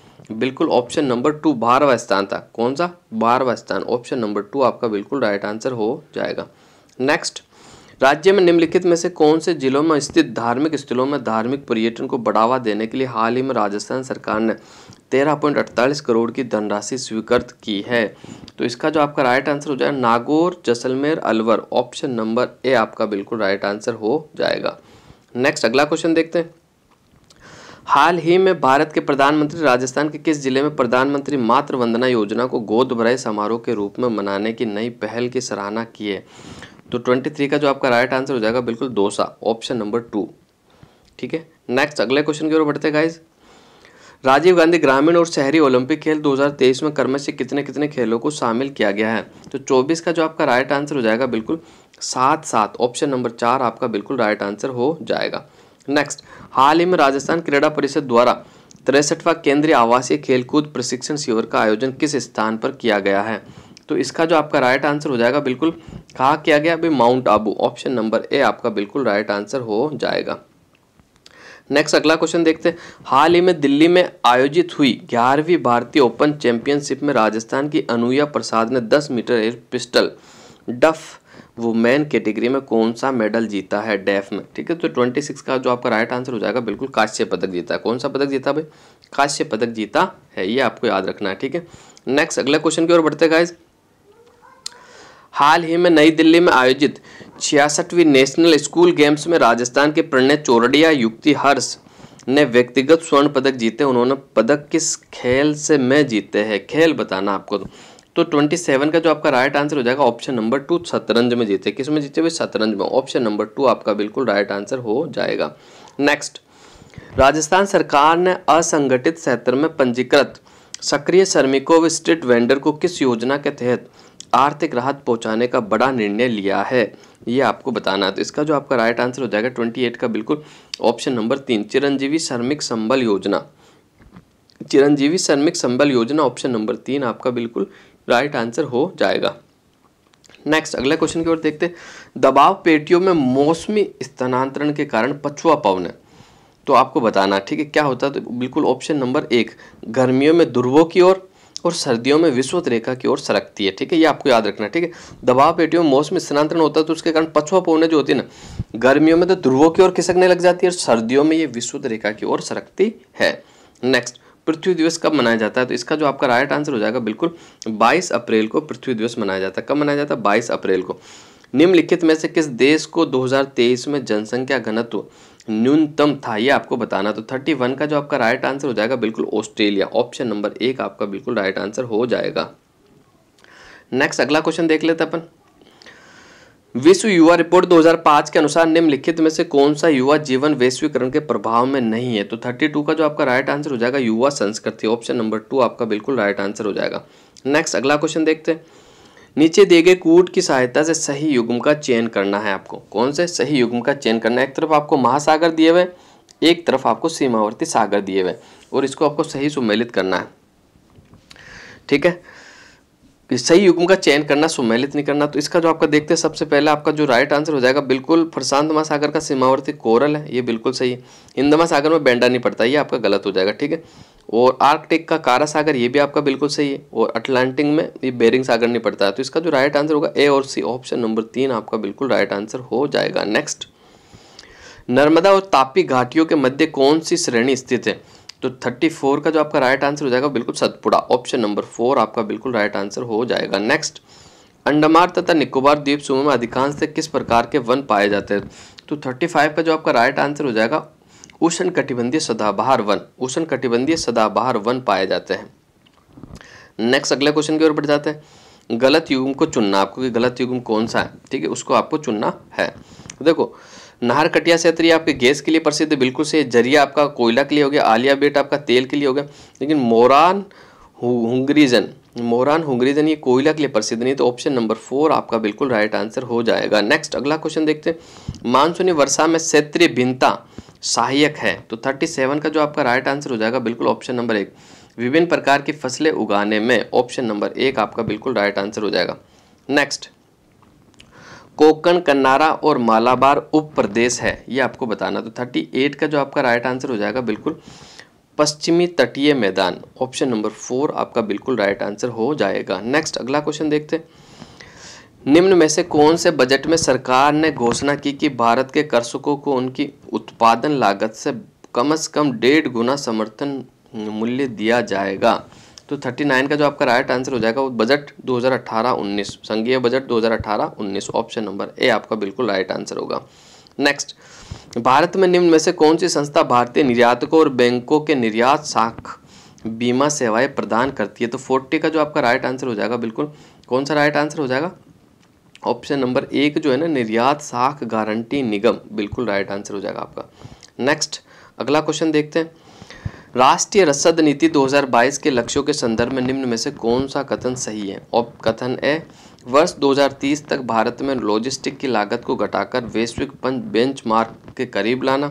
बिल्कुल ऑप्शन नंबर टू बारहवा स्थान था कौन सा बारहवा स्थान ऑप्शन नंबर टू आपका बिल्कुल राइट आंसर हो जाएगा नेक्स्ट राज्य में निम्नलिखित में से कौन से जिलों में स्थित धार्मिक स्थलों में धार्मिक पर्यटन को बढ़ावा देने के लिए हाल ही में राजस्थान सरकार ने तेरह पॉइंट अड़तालीस करोड़ की धनराशि स्वीकृत की है तो इसका जो आपका राइट आंसर हो जाएगा Nagaur Jaisalmer Alwar option number A आपका बिल्कुल राइट आंसर हो जाएगा नेक्स्ट अगला क्वेश्चन देखते हैं हाल ही में भारत के प्रधानमंत्री राजस्थान के किस जिले में प्रधानमंत्री मातृ वंदना योजना को गोद भराई समारोह के रूप में मनाने की नई पहल की सराहना की है तो ट्वेंटी थ्री का जो आपका राइट आंसर हो जाएगा बिल्कुल दोसा ऑप्शन नंबर टू ठीक है नेक्स्ट अगले क्वेश्चन की ओर बढ़ते गाइज राजीव गांधी ग्रामीण और शहरी ओलंपिक खेल 2023 में कर्म से कितने कितने खेलों को शामिल किया गया है तो 24 का जो आपका राइट आंसर हो जाएगा बिल्कुल सात सात ऑप्शन नंबर चार आपका बिल्कुल राइट आंसर हो जाएगा नेक्स्ट हाल ही में राजस्थान क्रीड़ा परिषद द्वारा तिरसठवा केंद्रीय आवासीय खेलकूद प्रशिक्षण शिविर का आयोजन किस स्थान पर किया गया है तो इसका जो आपका राइट आंसर हो जाएगा बिल्कुल कहा किया गया अभी Mount Abu option number A आपका बिल्कुल राइट आंसर हो जाएगा नेक्स्ट अगला क्वेश्चन देखते हैं हाल ही में दिल्ली में आयोजित हुई ग्यारहवीं भारतीय ओपन चैंपियनशिप में राजस्थान की अनुया प्रसाद ने 10 मीटर एयर पिस्टल डफ वुमेन कैटेगरी में कौन सा मेडल जीता है डेफ में ठीक है तो 26 का जो आपका राइट आंसर हो जाएगा बिल्कुल कांस्य पदक जीता है कौन सा पदक जीता भाई कांस्य पदक जीता है ये आपको याद रखना है ठीक है नेक्स्ट अगला क्वेश्चन की ओर बढ़ते गाइज हाल ही में नई दिल्ली में आयोजित छियासठवीं नेशनल स्कूल गेम्स में राजस्थान के प्रणय चोरडिया युक्ति हर्ष ने व्यक्तिगत स्वर्ण पदक जीते उन्होंने पदक किस खेल से मैं जीते हैं खेल बताना आपको तो, तो ट्वेंटी सेवन का जो आपका राइट आंसर हो जाएगा ऑप्शन नंबर टू शतरंज में जीते किस में जीते हुए शतरंज में ऑप्शन नंबर टू आपका बिल्कुल राइट आंसर हो जाएगा नेक्स्ट राजस्थान सरकार ने असंगठित क्षेत्र में पंजीकृत सक्रिय श्रमिकों व स्ट्रीट वेंडर को किस योजना के तहत आर्थिक राहत पहुंचाने का बड़ा निर्णय लिया है ये आपको बताना है तो इसका जो आपका राइट आंसर हो जाएगा ट्वेंटी एट का बिल्कुल ऑप्शन नंबर तीन चिरंजीवी श्रमिक संबल योजना चिरंजीवी श्रमिक संबल योजना ऑप्शन नंबर तीन आपका बिल्कुल राइट आंसर हो जाएगा नेक्स्ट अगले क्वेश्चन की ओर देखते दबाव पेटियों में मौसमी स्थानांतरण के कारण पछुआ पवन है तो आपको बताना ठीक है क्या होता है तो बिल्कुल ऑप्शन नंबर एक गर्मियों में ध्रुवों की ओर और सर्दियों में विश्वत रेखा की ओर सरकती है ठीक है ये आपको याद रखना ठीक है दबाव पेटियों में मौसम स्थानांतरण होता है तो उसके कारण पछुआ पौने जो होती है ना गर्मियों में तो ध्रुवों की ओर खिसकने लग जाती है और सर्दियों में ये विश्वत रेखा की ओर सरकती है नेक्स्ट पृथ्वी दिवस कब मनाया जाता है तो इसका जो आपका राइट आंसर हो जाएगा बिल्कुल बाईस अप्रैल को पृथ्वी दिवस मनाया जाता है कब मनाया जाता है बाईस अप्रैल को निम्नलिखित में से किस देश को दो में जनसंख्या घनत्व न्यूनतम था ये आपको बताना तो थर्टी वन का जो आपका राइट आंसर हो जाएगा बिल्कुल ऑस्ट्रेलिया ऑप्शन नंबर एक आपका बिल्कुल राइट आंसर हो जाएगा नेक्स्ट अगला क्वेश्चन देख लेते अपन विश्व युवा रिपोर्ट 2005 के अनुसार निम्नलिखित में से कौन सा युवा जीवन वैश्वीकरण के प्रभाव में नहीं है तो 32 का जो आपका राइट आंसर हो जाएगा युवा संस्कृति ऑप्शन नंबर टू आपका बिल्कुल राइट आंसर हो जाएगा नेक्स्ट अगला क्वेश्चन देखते हैं नीचे दिए गए कूट की सहायता से सही युग्म का चयन करना है आपको कौन से सही युग्म का चयन करना है एक तरफ आपको महासागर दिए हुए एक तरफ आपको सीमावर्ती सागर दिए हुए और इसको आपको सही सुमेलित करना है ठीक है सही युग्म का चयन करना सुमेलित नहीं करना तो इसका जो आपका देखते हैं सबसे पहले आपका जो राइट आंसर हो जाएगा बिल्कुल प्रशांत महासागर का सीमावर्ती कोरल है ये बिल्कुल सही है हिंद महासागर में बैंडा नहीं पड़ता ये आपका गलत हो जाएगा ठीक है और आर्कटिक का कारा सागर ये भी आपका बिल्कुल सही है और अटलांटिक में ये बेरिंग सागर नहीं पड़ता है तो इसका जो राइट आंसर होगा ए और सी ऑप्शन नंबर तीन आपका बिल्कुल राइट आंसर हो जाएगा नेक्स्ट नर्मदा और तापी घाटियों के मध्य कौन सी श्रेणी स्थित है तो थर्टी फोर का जो आपका राइट आंसर हो जाएगा बिल्कुल सतपुड़ा ऑप्शन नंबर फोर आपका बिल्कुल राइट आंसर हो जाएगा नेक्स्ट अंडमान तथा निकोबार द्वीप समूह में अधिकांश से किस प्रकार के वन पाए जाते हैं तो थर्टी फाइव का जो आपका राइट आंसर हो जाएगा उष्ण कटिबंधीय सदाबहार वन उष्ण कटिबंधीय सदाबहार वन पाए जाते हैं नेक्स्ट अगले क्वेश्चन की ओर बढ़ जाते हैं गलत युगम को चुनना आपको कि गलत युगम कौन सा है ठीक है उसको आपको चुनना है देखो नहर कटिया क्षेत्र ये आपके गैस के लिए प्रसिद्ध बिल्कुल से जरिया आपका कोयला के लिए हो गया आलिया बेट आपका तेल के लिए हो गया लेकिन मोरान हुंगरीजन मोरान हुंगरीजन ये कोयला के लिए प्रसिद्ध नहीं तो ऑप्शन नंबर फोर आपका बिल्कुल राइट आंसर हो जाएगा नेक्स्ट अगला क्वेश्चन देखते हैं मानसूनी वर्षा में क्षेत्रीय भिन्नता सहायक है तो 37 का जो आपका राइट आंसर हो जाएगा बिल्कुल ऑप्शन नंबर एक विभिन्न प्रकार की फसलें उगाने में ऑप्शन नंबर एक आपका बिल्कुल राइट आंसर हो जाएगा नेक्स्ट कोकण कन्नारा और मालाबार उप प्रदेश है ये आपको बताना तो 38 का जो आपका राइट आंसर हो जाएगा बिल्कुल पश्चिमी तटीय मैदान ऑप्शन नंबर फोर आपका बिल्कुल राइट आंसर हो जाएगा नेक्स्ट अगला क्वेश्चन देखते हैं निम्न में से कौन से बजट में सरकार ने घोषणा की कि भारत के कृषकों को उनकी उत्पादन लागत से कम से कम डेढ़ गुना समर्थन मूल्य दिया जाएगा तो 39 का जो आपका राइट आंसर हो जाएगा वो बजट 2018-19 संघीय बजट 2018-19 ऑप्शन नंबर ए आपका बिल्कुल राइट आंसर होगा नेक्स्ट भारत में निम्न में से कौन सी संस्था भारतीय निर्यातकों और बैंकों के निर्यात साख बीमा सेवाएं प्रदान करती है तो फोर्टी का जो आपका राइट आंसर हो जाएगा बिल्कुल कौन सा राइट आंसर हो जाएगा ऑप्शन नंबर एक जो है ना निर्यात साख गारंटी निगम बिल्कुल राइट आंसर हो जाएगा आपका नेक्स्ट अगला क्वेश्चन देखते हैं राष्ट्रीय रसद नीति 2022 के लक्ष्यों के संदर्भ में निम्न में से कौन सा कथन सही है और कथन ए वर्ष 2030 तक भारत में लॉजिस्टिक की लागत को घटाकर वैश्विक मार्क के करीब लाना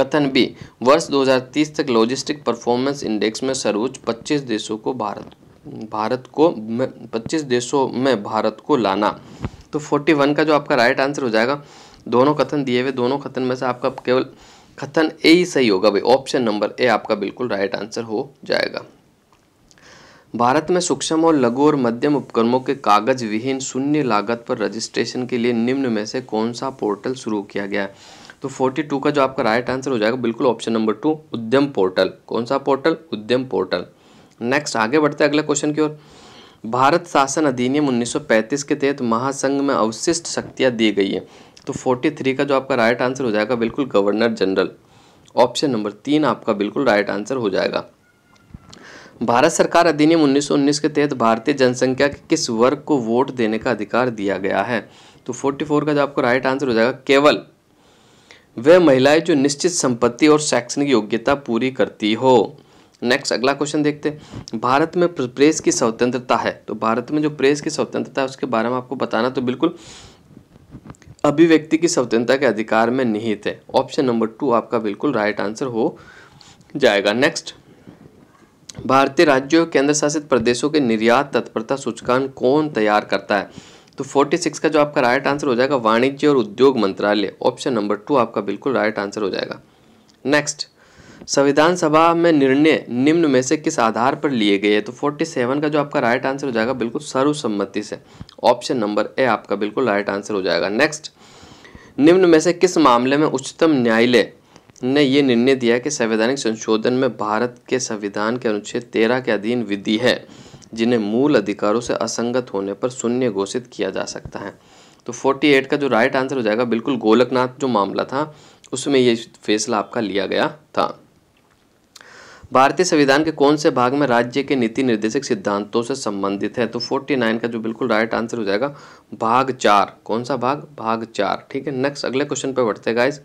कथन बी वर्ष 2030 तक लॉजिस्टिक परफॉर्मेंस इंडेक्स में सर्वोच्च 25 देशों को भारत भारत को 25 देशों में भारत को लाना तो फोर्टी वन का जो आपका राइट आंसर हो जाएगा दोनों कथन दिए हुए दोनों कथन में से आपका केवल कथन ए ही सही होगा भाई ऑप्शन नंबर ए आपका बिल्कुल राइट आंसर हो जाएगा भारत में सूक्ष्म और लघु और मध्यम उपकरणों के कागज विहीन शून्य लागत पर रजिस्ट्रेशन के लिए निम्न में से कौन सा पोर्टल शुरू किया गया है तो 42 का जो आपका राइट आंसर हो जाएगा बिल्कुल option number two Udyam portal कौन सा पोर्टल उद्यम पोर्टल नेक्स्ट आगे बढ़ते हैं अगले क्वेश्चन की ओर भारत शासन अधिनियम 1935 के तहत महासंघ में अवशिष्ट शक्तियाँ दी गई हैं तो 43 का जो आपका राइट आंसर हो जाएगा बिल्कुल गवर्नर जनरल ऑप्शन नंबर तीन आपका बिल्कुल राइट आंसर हो जाएगा भारत सरकार अधिनियम 1919 के तहत भारतीय जनसंख्या के किस वर्ग को वोट देने का अधिकार दिया गया है तो 44 का जो आपको राइट आंसर हो जाएगा केवल वह महिलाएं जो निश्चित संपत्ति और शैक्षणिक योग्यता पूरी करती हो नेक्स्ट अगला क्वेश्चन देखते हैं भारत में प्रेस की स्वतंत्रता है तो भारत में जो प्रेस की स्वतंत्रता है उसके बारे में आपको बताना तो बिल्कुल अभिव्यक्ति की स्वतंत्रता के अधिकार में निहित है ऑप्शन नंबर टू आपका बिल्कुल राइट आंसर हो जाएगा नेक्स्ट भारतीय राज्यों और केंद्र शासित प्रदेशों के निर्यात तत्परता सूचकांक कौन तैयार करता है तो 46 का जो आपका राइट आंसर हो जाएगा वाणिज्य और उद्योग मंत्रालय ऑप्शन नंबर टू आपका बिल्कुल राइट आंसर हो जाएगा नेक्स्ट संविधान सभा में निर्णय निम्न में से किस आधार पर लिए गए तो 47 का जो आपका राइट आंसर हो जाएगा बिल्कुल सर्वसम्मति से ऑप्शन नंबर ए आपका बिल्कुल राइट आंसर हो जाएगा नेक्स्ट निम्न में से किस मामले में उच्चतम न्यायालय ने यह निर्णय दिया कि संवैधानिक संशोधन में भारत के संविधान के अनुच्छेद तेरह के अधीन विधि है जिन्हें मूल अधिकारों से असंगत होने पर शून्य घोषित किया जा सकता है तो 48 का जो राइट आंसर हो जाएगा बिल्कुल गोलकनाथ जो मामला था उसमें ये फैसला आपका लिया गया था भारतीय संविधान के कौन से भाग में राज्य के नीति निर्देशक सिद्धांतों से संबंधित है तो 49 का जो बिल्कुल राइट आंसर हो जाएगा भाग चार कौन सा भाग भाग चार ठीक है नेक्स्ट अगले क्वेश्चन पे बढ़ते हैं गाइस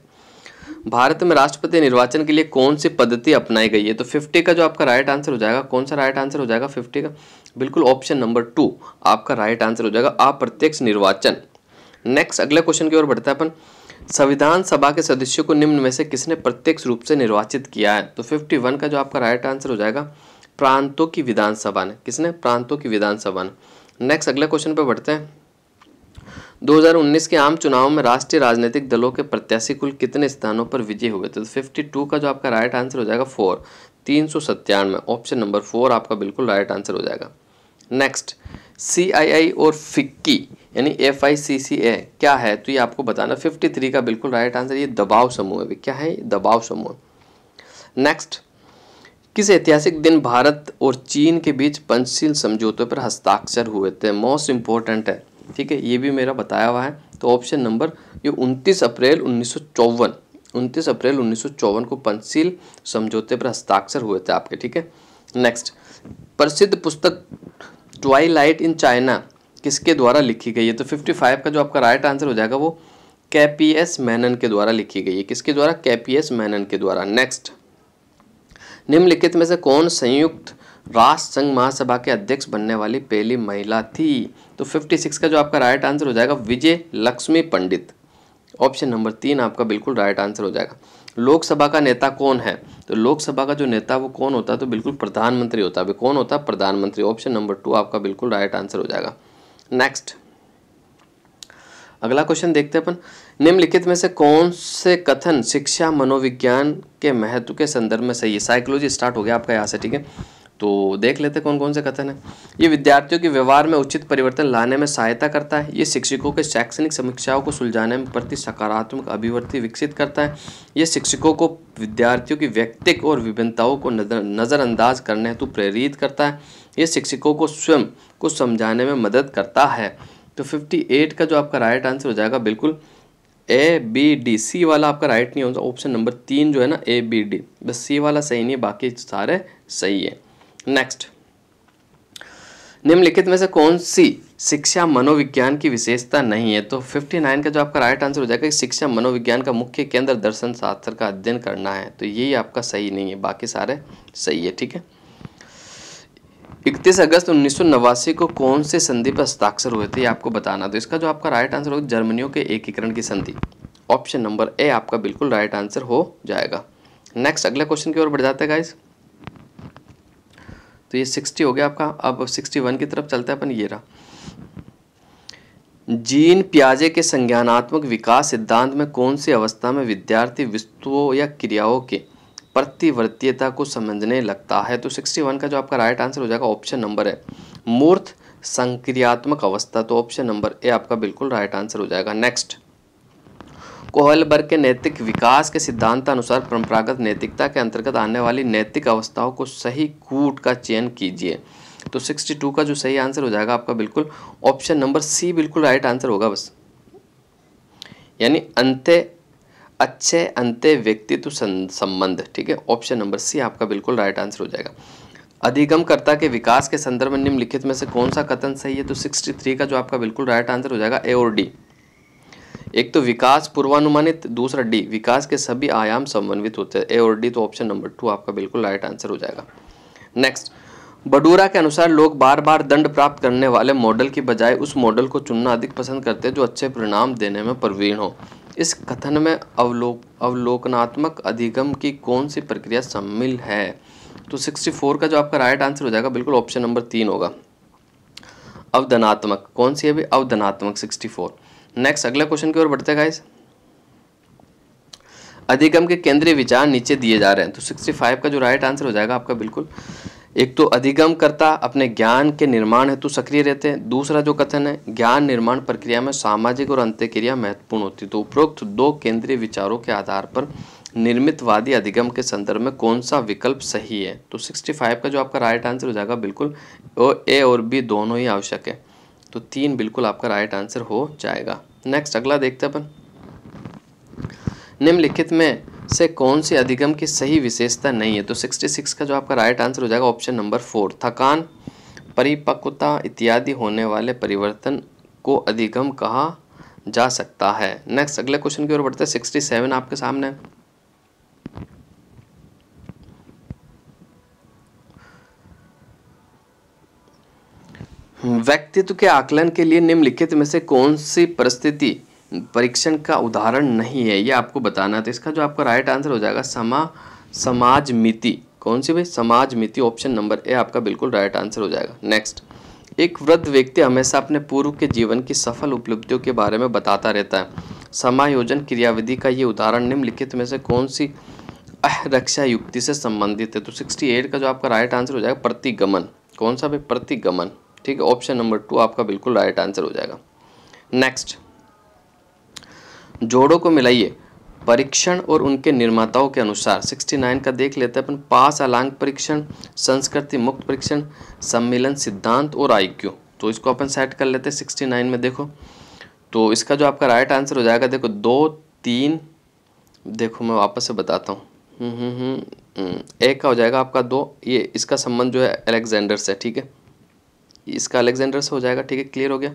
भारत में राष्ट्रपति निर्वाचन के लिए कौन सी पद्धति अपनाई गई है तो फिफ्टी का जो आपका राइट आंसर हो जाएगा कौन सा राइट आंसर हो जाएगा फिफ्टी का बिल्कुल ऑप्शन नंबर टू आपका राइट आंसर हो जाएगा अप्रत्यक्ष निर्वाचन नेक्स्ट अगले क्वेश्चन की ओर बढ़ता है अपन संविधान सभा के सदस्यों को निम्न में से किसने प्रत्यक्ष रूप से निर्वाचित किया है तो 51 का जो आपका राइट आंसर हो जाएगा प्रांतों की विधानसभा ने किसने प्रांतों की विधानसभा ने नेक्स्ट अगले क्वेश्चन पर बढ़ते हैं 2019 के आम चुनाव में राष्ट्रीय राजनीतिक दलों के प्रत्याशी कुल कितने स्थानों पर विजय हुए थे तो 52 का जो आपका राइट आंसर हो जाएगा फोर तीन सौ सत्तानवे ऑप्शन नंबर फोर आपका बिल्कुल राइट आंसर हो जाएगा नेक्स्ट सी और फिक्की यानी एफ आई सी सी ए क्या है तो ये आपको बताना 53 का बिल्कुल राइट आंसर ये दबाव समूह है क्या है दबाव समूह नेक्स्ट किस ऐतिहासिक दिन भारत और चीन के बीच पंचशील समझौते पर हस्ताक्षर हुए थे मोस्ट इम्पोर्टेंट है ठीक है ये भी मेरा बताया हुआ है तो ऑप्शन नंबर ये 29 अप्रैल उन्नीस सौ 29 अप्रैल उन्नीस को पंचशील समझौते पर हस्ताक्षर हुए थे आपके ठीक है नेक्स्ट प्रसिद्ध पुस्तक ट्वाइलाइट इन चाइना किसके द्वारा लिखी गई है तो 55 का जो आपका राइट आंसर हो जाएगा वो कैपीएस मैनन के द्वारा लिखी गई है किसके द्वारा कैपीएस मैनन के द्वारा नेक्स्ट निम्नलिखित में से कौन संयुक्त राष्ट्र संघ महासभा के अध्यक्ष बनने वाली पहली महिला थी तो 56 का जो आपका राइट आंसर हो जाएगा विजय लक्ष्मी पंडित ऑप्शन नंबर तीन आपका बिल्कुल राइट आंसर हो जाएगा लोकसभा का नेता कौन है तो लोकसभा का जो नेता वो कौन होता है तो बिल्कुल प्रधानमंत्री होता है कौन होता है प्रधानमंत्री ऑप्शन नंबर टू आपका बिल्कुल राइट आंसर हो जाएगा नेक्स्ट अगला क्वेश्चन देखते हैं अपन निम्नलिखित में से कौन से कथन शिक्षा मनोविज्ञान के महत्व के संदर्भ में सही है साइकोलॉजी स्टार्ट हो गया आपका यहाँ से ठीक है तो देख लेते कौन कौन से कथन है ये विद्यार्थियों के व्यवहार में उचित परिवर्तन लाने में सहायता करता है ये शिक्षकों के शैक्षणिक समीक्षाओं को सुलझाने में प्रति सकारात्मक अभिवृत्ति विकसित करता है ये शिक्षकों को विद्यार्थियों की व्यक्तिक और विभिन्नताओं को नजर नज़रअंदाज करने हेतु प्रेरित करता है ये शिक्षकों को स्वयं को समझाने में मदद करता है तो 58 का जो आपका राइट आंसर हो जाएगा बिल्कुल ए बी डी सी वाला आपका राइट नहीं होगा ऑप्शन नंबर तीन जो है ना ए बी डी बस सी वाला सही नहीं है बाकी सारे सही है नेक्स्ट निम्नलिखित में से कौन सी शिक्षा मनोविज्ञान की विशेषता नहीं है तो 59 का जो आपका राइट आंसर हो जाएगा शिक्षा मनोविज्ञान का मुख्य केंद्र दर्शन शास्त्र का अध्ययन करना है तो यही आपका सही नहीं है बाकी सारे सही है ठीक है 31 अगस्त उन्नीस को कौन से संधि पर हस्ताक्षर हुए थे आपको बताना तो इसका जो आपका राइट आंसर होगा जर्मनियों के एकीकरण की संधि ऑप्शन नंबर ए आपका बिल्कुल राइट आंसर हो जाएगा नेक्स्ट अगले क्वेश्चन की ओर बढ़ जाते हैं गाइस तो ये 60 हो गया आपका अब 61 की तरफ चलते हैं अपन ये रहा जीन प्याजे के संज्ञानात्मक विकास सिद्धांत में कौन सी अवस्था में विद्यार्थी वस्तुओं या क्रियाओं के प्रतिवर्तीयता को समझने लगता है तो 61 का जो आपका राइट आंसर हो जाएगा ऑप्शन नंबर है मूर्त संक्रियात्मक अवस्था तो ऑप्शन नंबर ए आपका बिल्कुल राइट आंसर हो जाएगा नेक्स्ट कोहलबर्ग के नैतिक विकास के सिद्धांत अनुसार परंपरागत नैतिकता के अंतर्गत आने वाली नैतिक अवस्थाओं को सही कूट का चयन कीजिए तो 62 का जो सही आंसर हो जाएगा आपका बिल्कुल ऑप्शन नंबर सी बिल्कुल राइट आंसर होगा बस यानी अंत्य अच्छे अंत्य व्यक्तित्व संबंध ठीक है ऑप्शन नंबर सी आपका बिल्कुल राइट आंसर हो जाएगा अधिगमकर्ता के विकास के संदर्भ में निम्नलिखित में से कौन सा कथन सही है तो 63 का जो आपका बिल्कुल राइट आंसर हो जाएगा ए और डी एक तो विकास पूर्वानुमानित दूसरा डी विकास के सभी आयाम समन्वित होते हैं ए और डी तो ऑप्शन नंबर टू आपका बिल्कुल राइट आंसर हो जाएगा नेक्स्ट बडूरा के अनुसार लोग बार बार दंड प्राप्त करने वाले मॉडल की बजाय उस मॉडल को चुनना अधिक पसंद करते हैं जो अच्छे परिणाम देने में प्रवीण हो इस कथन में अवलोक अवलोकनात्मक अधिगम की कौन सी प्रक्रिया शामिल है तो 64 का जो आपका राइट आंसर हो जाएगा बिल्कुल ऑप्शन नंबर तीन होगा अवधनात्मक कौन सी है भी अवधनात्मक 64 नेक्स्ट अगला क्वेश्चन की ओर बढ़ते हैं अधिगम के केंद्रीय विचार नीचे दिए जा रहे हैं तो फाइव का जो राइट आंसर हो जाएगा आपका बिल्कुल एक तो अधिगम करता अपने ज्ञान के निर्माण हेतु सक्रिय रहते हैं दूसरा जो कथन है ज्ञान निर्माण प्रक्रिया में सामाजिक और अंत्यक्रिया महत्वपूर्ण होती है तो उपरोक्त दो केंद्रीय विचारों के आधार पर निर्मितवादी अधिगम के संदर्भ में कौन सा विकल्प सही है तो 65 का जो आपका राइट आंसर हो जाएगा बिल्कुल ए और बी दोनों ही आवश्यक है तो तीन बिल्कुल आपका राइट आंसर हो जाएगा नेक्स्ट अगला देखते अपन निम्नलिखित में से कौन से अधिगम की सही विशेषता नहीं है तो 66 का जो आपका राइट आंसर हो जाएगा ऑप्शन नंबर फोर थकान परिपक्वता इत्यादि होने वाले परिवर्तन को अधिगम कहा जा सकता है नेक्स्ट अगले क्वेश्चन की ओर बढ़ते हैं सिक्सटी सेवन आपके सामने व्यक्तित्व के आकलन के लिए निम्नलिखित में से कौन सी परिस्थिति परीक्षण का उदाहरण नहीं है ये आपको बताना तो इसका जो आपका राइट आंसर हो जाएगा समा समाज मिति कौन सी भाई समाज मिति ऑप्शन नंबर ए आपका बिल्कुल राइट आंसर हो जाएगा नेक्स्ट एक वृद्ध व्यक्ति हमेशा अपने पूर्व के जीवन की सफल उपलब्धियों के बारे में बताता रहता है समायोजन क्रियाविधि का ये उदाहरण निम्नलिखित में से कौन सी रक्षा युक्ति से संबंधित है तो 68 का जो आपका राइट आंसर हो जाएगा प्रतिगमन कौन सा भाई प्रतिगमन ठीक है ऑप्शन नंबर टू आपका बिल्कुल राइट आंसर हो जाएगा नेक्स्ट जोड़ों को मिलाइए परीक्षण और उनके निर्माताओं के अनुसार 69 का देख लेते हैं अपन पास अलांग परीक्षण संस्कृति मुक्त परीक्षण सम्मेलन सिद्धांत और आईक्यू तो इसको अपन सेट कर लेते हैं 69 में देखो तो इसका जो आपका राइट आंसर हो जाएगा देखो दो तीन देखो मैं वापस से बताता हूँ हम्म, हम्म, हम्म, एक का हो जाएगा आपका दो ये इसका संबंध जो है अलेक्जेंडर से ठीक है इसका अलेक्जेंडर से हो जाएगा ठीक है क्लियर हो गया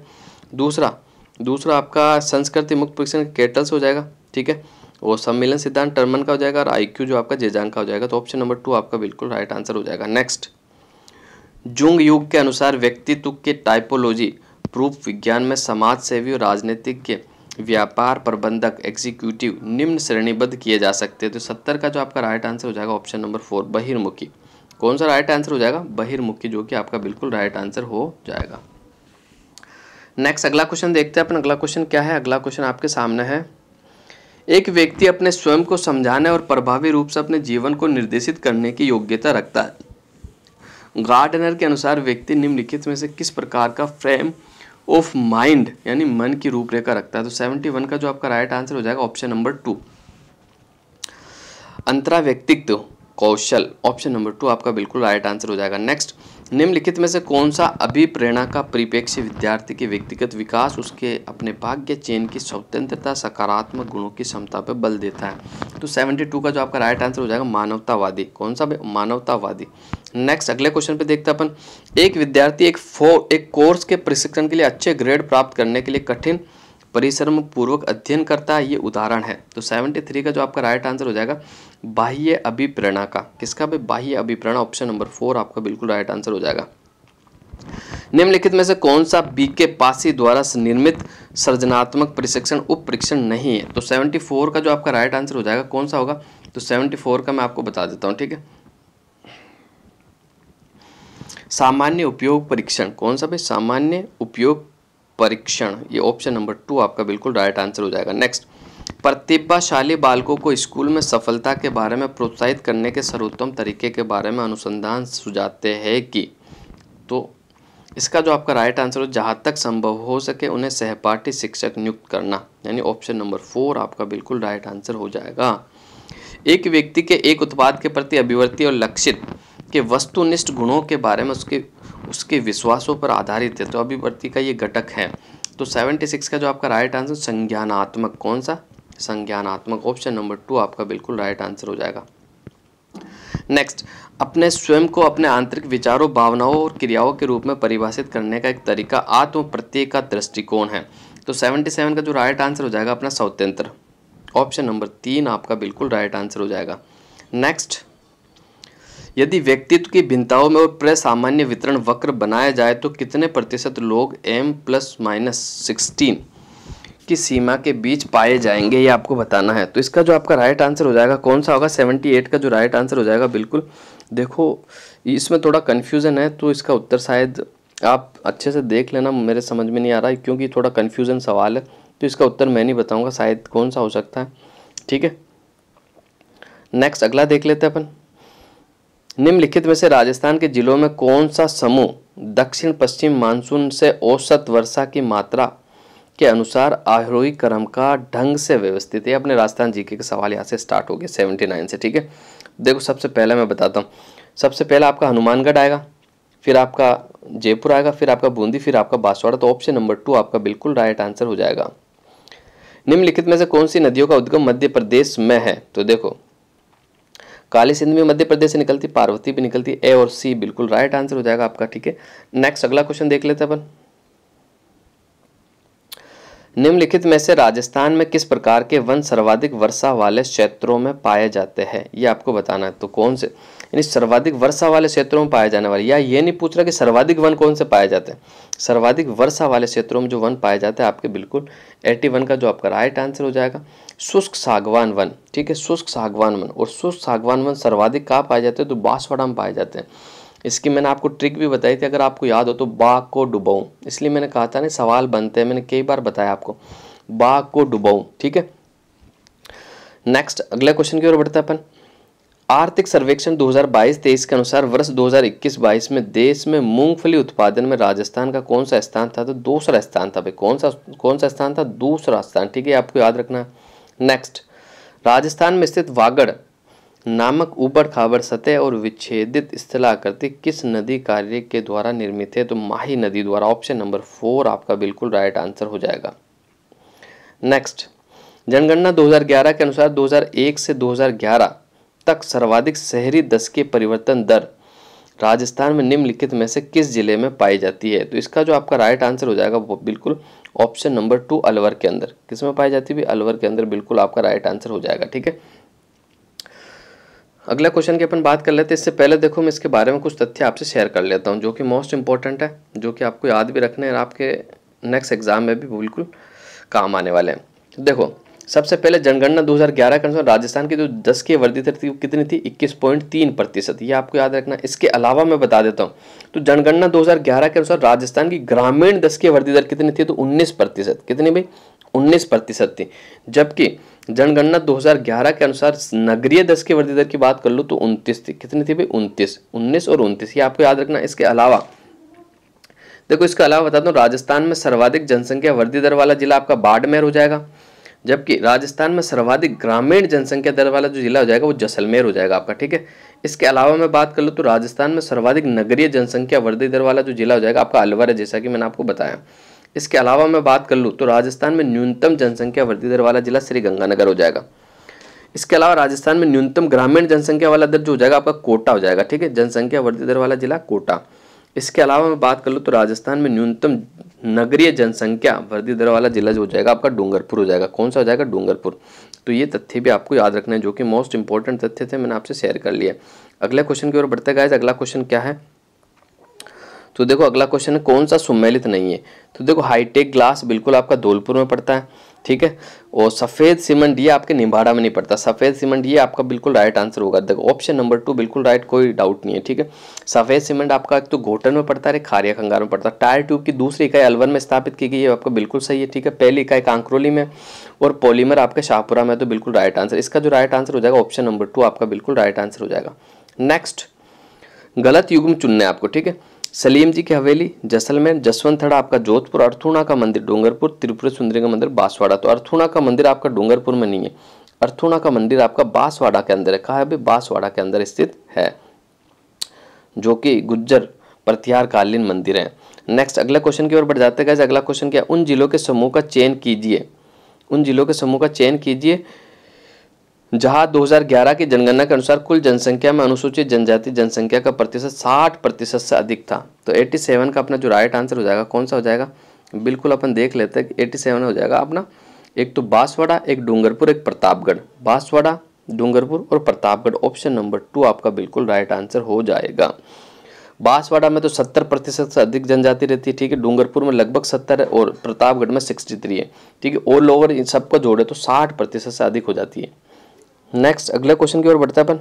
दूसरा दूसरा आपका संस्कृति मुक्त परीक्षण केटल्स हो जाएगा ठीक है और सम्मेलन सिद्धांत टर्मन का हो जाएगा और आईक्यू जो आपका जेजांग का हो जाएगा तो ऑप्शन नंबर टू आपका बिल्कुल राइट आंसर हो जाएगा नेक्स्ट जुंग युग के अनुसार व्यक्तित्व के टाइपोलॉजी प्रूफ विज्ञान में समाज सेवी और राजनीतिक के व्यापार प्रबंधक एग्जीक्यूटिव निम्न श्रेणीबद्ध किए जा सकते हैं तो सत्तर का जो आपका राइट आंसर हो जाएगा ऑप्शन नंबर फोर बहिर्मुखी कौन सा राइट आंसर हो जाएगा बहिर्मुखी जो कि आपका बिल्कुल राइट आंसर हो जाएगा नेक्स्ट अगला क्वेश्चन देखते हैं अपन अगला क्वेश्चन क्या है अगला क्वेश्चन आपके सामने है एक व्यक्ति अपने स्वयं को समझाने और प्रभावी रूप से अपने जीवन को निर्देशित करने की योग्यता रखता है गार्डनर के अनुसार व्यक्ति निम्नलिखित में से किस प्रकार का फ्रेम ऑफ माइंड यानी मन की रूपरेखा रखता है तो सेवेंटी वन का जो आपका राइट आंसर हो जाएगा ऑप्शन नंबर टू अंतरा व्यक्तित्व कौशल ऑप्शन नंबर टू आपका बिल्कुल राइट आंसर हो जाएगा नेक्स्ट निम्नलिखित में से कौन सा अभिप्रेरणा का परिपेक्ष्य विद्यार्थी के व्यक्तिगत विकास उसके अपने भाग्य चेन की स्वतंत्रता सकारात्मक गुणों की क्षमता पर बल देता है तो 72 का जो आपका राइट आंसर हो जाएगा मानवतावादी कौन सा मानवतावादी नेक्स्ट अगले क्वेश्चन पे देखते हैं अपन एक विद्यार्थी एक फो एक कोर्स के प्रशिक्षण के लिए अच्छे ग्रेड प्राप्त करने के लिए कठिन परिश्रम पूर्वक अध्ययन करता है ये उदाहरण है तो सेवेंटी थ्री का जो आपका राइट आंसर हो जाएगा बाह्य अभिप्रेरणा का किसका भाई बाह्य अभिप्रेरणा ऑप्शन नंबर फोर आपका बिल्कुल राइट आंसर हो जाएगा निम्नलिखित में से कौन सा बी के पासी द्वारा निर्मित सृजनात्मक प्रशिक्षण उप परीक्षण नहीं है तो 74 का जो आपका राइट आंसर हो जाएगा कौन सा होगा तो 74 का मैं आपको बता देता हूँ ठीक है सामान्य उपयोग परीक्षण कौन सा भाई सामान्य उपयोग परीक्षण ये ऑप्शन नंबर टू आपका बिल्कुल राइट आंसर हो जाएगा नेक्स्ट प्रतिभाशाली बालकों को स्कूल में सफलता के बारे में प्रोत्साहित करने के सर्वोत्तम तरीके के बारे में अनुसंधान सुझाते हैं कि तो इसका जो आपका राइट आंसर हो जहाँ तक संभव हो सके उन्हें सहपाठी शिक्षक नियुक्त करना यानी ऑप्शन नंबर फोर आपका बिल्कुल राइट आंसर हो जाएगा एक व्यक्ति के एक उत्पाद के प्रति अभिवर्ती और लक्षित के वस्तुनिष्ठ गुणों के बारे में उसके उसके विश्वासों पर आधारित है तो अभिव्यक्ति का ये घटक है तो 76 का जो आपका राइट आंसर संज्ञानात्मक कौन सा संज्ञानात्मक ऑप्शन नंबर टू आपका बिल्कुल राइट आंसर हो जाएगा नेक्स्ट अपने स्वयं को अपने आंतरिक विचारों भावनाओं और क्रियाओं के रूप में परिभाषित करने का एक तरीका आत्म प्रत्यय का दृष्टिकोण है तो 77 का जो राइट आंसर हो जाएगा अपना स्वतंत्र ऑप्शन नंबर तीन आपका बिल्कुल राइट आंसर हो जाएगा नेक्स्ट यदि व्यक्तित्व की भिन्नताओं में और प्रसामान्य वितरण वक्र बनाया जाए तो कितने प्रतिशत लोग एम प्लस माइनस सिक्सटीन की सीमा के बीच पाए जाएंगे ये आपको बताना है तो इसका जो आपका राइट आंसर हो जाएगा कौन सा होगा सेवेंटी एट का जो राइट आंसर हो जाएगा बिल्कुल देखो इसमें थोड़ा कन्फ्यूज़न है तो इसका उत्तर शायद आप अच्छे से देख लेना मेरे समझ में नहीं आ रहा है क्योंकि थोड़ा कन्फ्यूज़न सवाल है तो इसका उत्तर मैं नहीं बताऊँगा शायद कौन सा हो सकता है ठीक है नेक्स्ट अगला देख लेते हैं अपन निम्नलिखित में से राजस्थान के जिलों में कौन सा समूह दक्षिण पश्चिम मानसून से औसत वर्षा की मात्रा के अनुसार आहरोही क्रम का ढंग से व्यवस्थित है अपने राजस्थान जीके के सवाल यहाँ से स्टार्ट हो गए सेवेंटी नाइन से ठीक है देखो सबसे पहले मैं बताता हूँ सबसे पहला आपका हनुमानगढ़ आएगा फिर आपका जयपुर आएगा फिर आपका बूंदी फिर आपका बांसवाड़ा तो ऑप्शन नंबर टू आपका बिल्कुल राइट आंसर हो जाएगा निम्नलिखित में से कौन सी नदियों का उद्गम मध्य प्रदेश में है तो देखो काली सिंध में मध्य प्रदेश से निकलती पार्वती भी निकलती ए और सी बिल्कुल राइट आंसर हो जाएगा आपका ठीक है नेक्स्ट अगला क्वेश्चन देख लेते अपन निम्नलिखित में से राजस्थान में किस प्रकार के वन सर्वाधिक वर्षा वाले क्षेत्रों में पाए जाते हैं ये आपको बताना है तो कौन से यानी सर्वाधिक वर्षा वाले क्षेत्रों में पाए जाने वाले या ये नहीं पूछ रहा कि सर्वाधिक वन कौन से पाए जाते हैं सर्वाधिक वर्षा वाले क्षेत्रों में जो वन पाए जाते हैं आपके बिल्कुल एटी वन का जो आपका राइट आंसर हो जाएगा शुष्क सागवान वन ठीक है शुष्क सागवान वन और शुष्क सागवान वन सर्वाधिक कहाँ पाए जाते हैं तो बांसवाड़ा में पाए जाते हैं इसकी मैंने आपको ट्रिक भी बताई थी अगर आपको याद हो तो बाघ को डुबाऊँ इसलिए मैंने कहा था ना सवाल बनते हैं मैंने कई बार बताया आपको बाघ को डुबाऊँ ठीक है नेक्स्ट अगले क्वेश्चन की ओर बढ़ते हैं अपन आर्थिक सर्वेक्षण 2022-23 के अनुसार वर्ष 2021-22 में देश में मूंगफली उत्पादन में राजस्थान का कौन सा स्थान था तो दूसरा स्थान था भाई कौन सा कौन सा स्थान था दूसरा स्थान ठीक है आपको याद रखना नेक्स्ट राजस्थान में स्थित वागड़ नामक ऊबड़ खाबड़ सतह और विच्छेदित स्थलाकृति किस नदी कार्य के द्वारा निर्मित है तो माही नदी द्वारा ऑप्शन नंबर फोर आपका बिल्कुल राइट आंसर हो जाएगा नेक्स्ट जनगणना 2011 के अनुसार 2001 से 2011 तक सर्वाधिक शहरी के परिवर्तन दर राजस्थान में निम्नलिखित में से किस जिले में पाई जाती है तो इसका जो आपका राइट आंसर हो जाएगा वो बिल्कुल ऑप्शन नंबर टू अलवर के अंदर किस में पाई जाती है अलवर के अंदर बिल्कुल आपका राइट आंसर हो जाएगा ठीक है अगला क्वेश्चन की अपन बात कर लेते हैं इससे पहले देखो मैं इसके बारे में कुछ तथ्य आपसे शेयर कर लेता हूँ जो कि मोस्ट इंपॉर्टेंट है जो कि आपको याद भी रखने और आपके नेक्स्ट एग्जाम में भी बिल्कुल काम आने वाले हैं देखो सबसे पहले जनगणना 2011 के अनुसार राजस्थान की जो दस 10 की वर्दी थी कितनी थी 21.3 प्रतिशत ये आपको याद रखना इसके अलावा मैं बता देता हूँ तो जनगणना 2011 के अनुसार राजस्थान की ग्रामीण 10 की वर्दी दर कितनी थी तो 19 प्रतिशत कितनी भाई 19 प्रतिशत थी जबकि जनगणना 2011 के अनुसार नगरीय दस की वृद्धि दर की बात कर लूँ तो उनतीस थी कितनी थी भाई उनतीस उन्नीस और उनतीस ये आपको याद रखना इसके अलावा देखो इसके अलावा बता दूँ राजस्थान में सर्वाधिक जनसंख्या वृद्धि दर वाला जिला आपका बाड़मेर हो जाएगा जबकि राजस्थान में सर्वाधिक ग्रामीण जनसंख्या दर वाला जो जिला हो जाएगा वो जैसलमेर हो जाएगा आपका ठीक है इसके अलावा मैं बात कर लूँ तो राजस्थान में सर्वाधिक नगरीय जनसंख्या वृद्धि दर वाला जो जिला हो जाएगा आपका अलवर है जैसा कि मैंने आपको बताया इसके अलावा मैं बात कर लूँ तो राजस्थान में न्यूनतम जनसंख्या वृद्धि दर वाला जिला श्रीगंगानगर हो जाएगा इसके अलावा राजस्थान में न्यूनतम ग्रामीण जनसंख्या वाला दर जो हो जाएगा आपका कोटा हो जाएगा ठीक है जनसंख्या वृद्धि दर वाला जिला कोटा इसके अलावा मैं बात कर लूँ तो राजस्थान में न्यूनतम नगरीय जनसंख्या वृद्धि दर वाला जिला जो हो जाएगा आपका डूंगरपुर हो जाएगा कौन सा हो जाएगा डूंगरपुर तो ये तथ्य भी आपको याद रखना है जो कि मोस्ट इंपॉर्टेंट तथ्य थे मैंने आपसे शेयर कर लिया अगले क्वेश्चन की ओर बढ़ते गए अगला क्वेश्चन क्या है तो देखो अगला क्वेश्चन है कौन सा सुमेलित नहीं है तो देखो हाईटेक ग्लास बिल्कुल आपका धौलपुर में पड़ता है ठीक है और सफ़ेद सीमेंट ये आपके निम्बाड़ा में नहीं पड़ता सफ़ेद सीमेंट ये आपका बिल्कुल राइट आंसर होगा देखो ऑप्शन नंबर टू बिल्कुल राइट कोई डाउट नहीं है ठीक है सफ़ेद सीमेंट आपका एक तो घोटन में पड़ता है खारिया खंगार में पड़ता है टायर ट्यूब की दूसरी इकाई अलवर में स्थापित की गई है आपका बिल्कुल सही है ठीक है पहली इकाई कांकरोली में और पॉलीमर आपके शाहपुरा में तो बिल्कुल राइट आंसर इसका जो राइट आंसर हो जाएगा ऑप्शन नंबर टू आपका बिल्कुल राइट आंसर हो जाएगा नेक्स्ट गलत युग्म चुनना है आपको ठीक है सलीम जी की हवेली जैसलमेर थड़ा आपका जोधपुर अर्थुणा का मंदिर डूंगरपुर त्रिपुर सुंदरी का मंदिर बांसवाड़ा तो अर्थुणा का मंदिर आपका डूंगरपुर में नहीं है अर्थुणा का मंदिर आपका बांसवाड़ा के अंदर कहा है अभी बांसवाड़ा के अंदर स्थित है जो कि गुज्जर प्रत्यार कालीन मंदिर है नेक्स्ट अगला क्वेश्चन की ओर बढ़ जाते हैं अगला क्वेश्चन क्या उन जिलों के समूह का चयन कीजिए उन जिलों के समूह का चयन कीजिए जहां 2011 की जनगणना के अनुसार कुल जनसंख्या में अनुसूचित जनजाति जनसंख्या का प्रतिशत 60 प्रतिशत से अधिक था तो 87 का अपना जो राइट आंसर हो जाएगा कौन सा हो जाएगा बिल्कुल अपन देख लेते हैं एटी सेवन हो जाएगा अपना एक तो बांसवाड़ा एक डूंगरपुर एक प्रतापगढ़ बांसवाड़ा डूंगरपुर और प्रतापगढ़ ऑप्शन नंबर टू आपका बिल्कुल राइट आंसर हो जाएगा बांसवाड़ा में तो सत्तर प्रतिशत से अधिक जनजाति रहती है ठीक है डूंगरपुर में लगभग सत्तर है और प्रतापगढ़ में सिक्सटी थ्री है ठीक है ऑल ओवर इन सबको जोड़े तो साठ प्रतिशत से अधिक हो जाती है नेक्स्ट अगला क्वेश्चन की ओर हैं अपन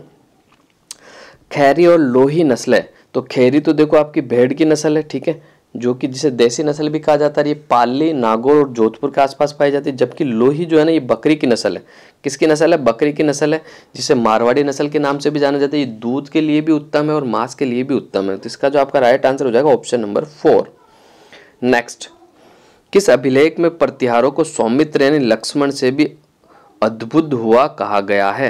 खैरी और लोही नस्ल है तो खैरी तो देखो आपकी भेड़ की नस्ल है ठीक है जो कि जिसे देसी नस्ल भी कहा जाता है ये पाली नागौर और जोधपुर के आसपास पाई जाती है जबकि लोही जो है ना ये बकरी की नस्ल है किसकी नस्ल है बकरी की नस्ल है जिसे मारवाड़ी नस्ल के नाम से भी जाना जाता है ये दूध के लिए भी उत्तम है और मांस के लिए भी उत्तम है तो इसका जो आपका राइट आंसर हो जाएगा ऑप्शन नंबर फोर नेक्स्ट किस अभिलेख में प्रतिहारों को सौमित्र यानी लक्ष्मण से भी अद्भुत हुआ कहा गया है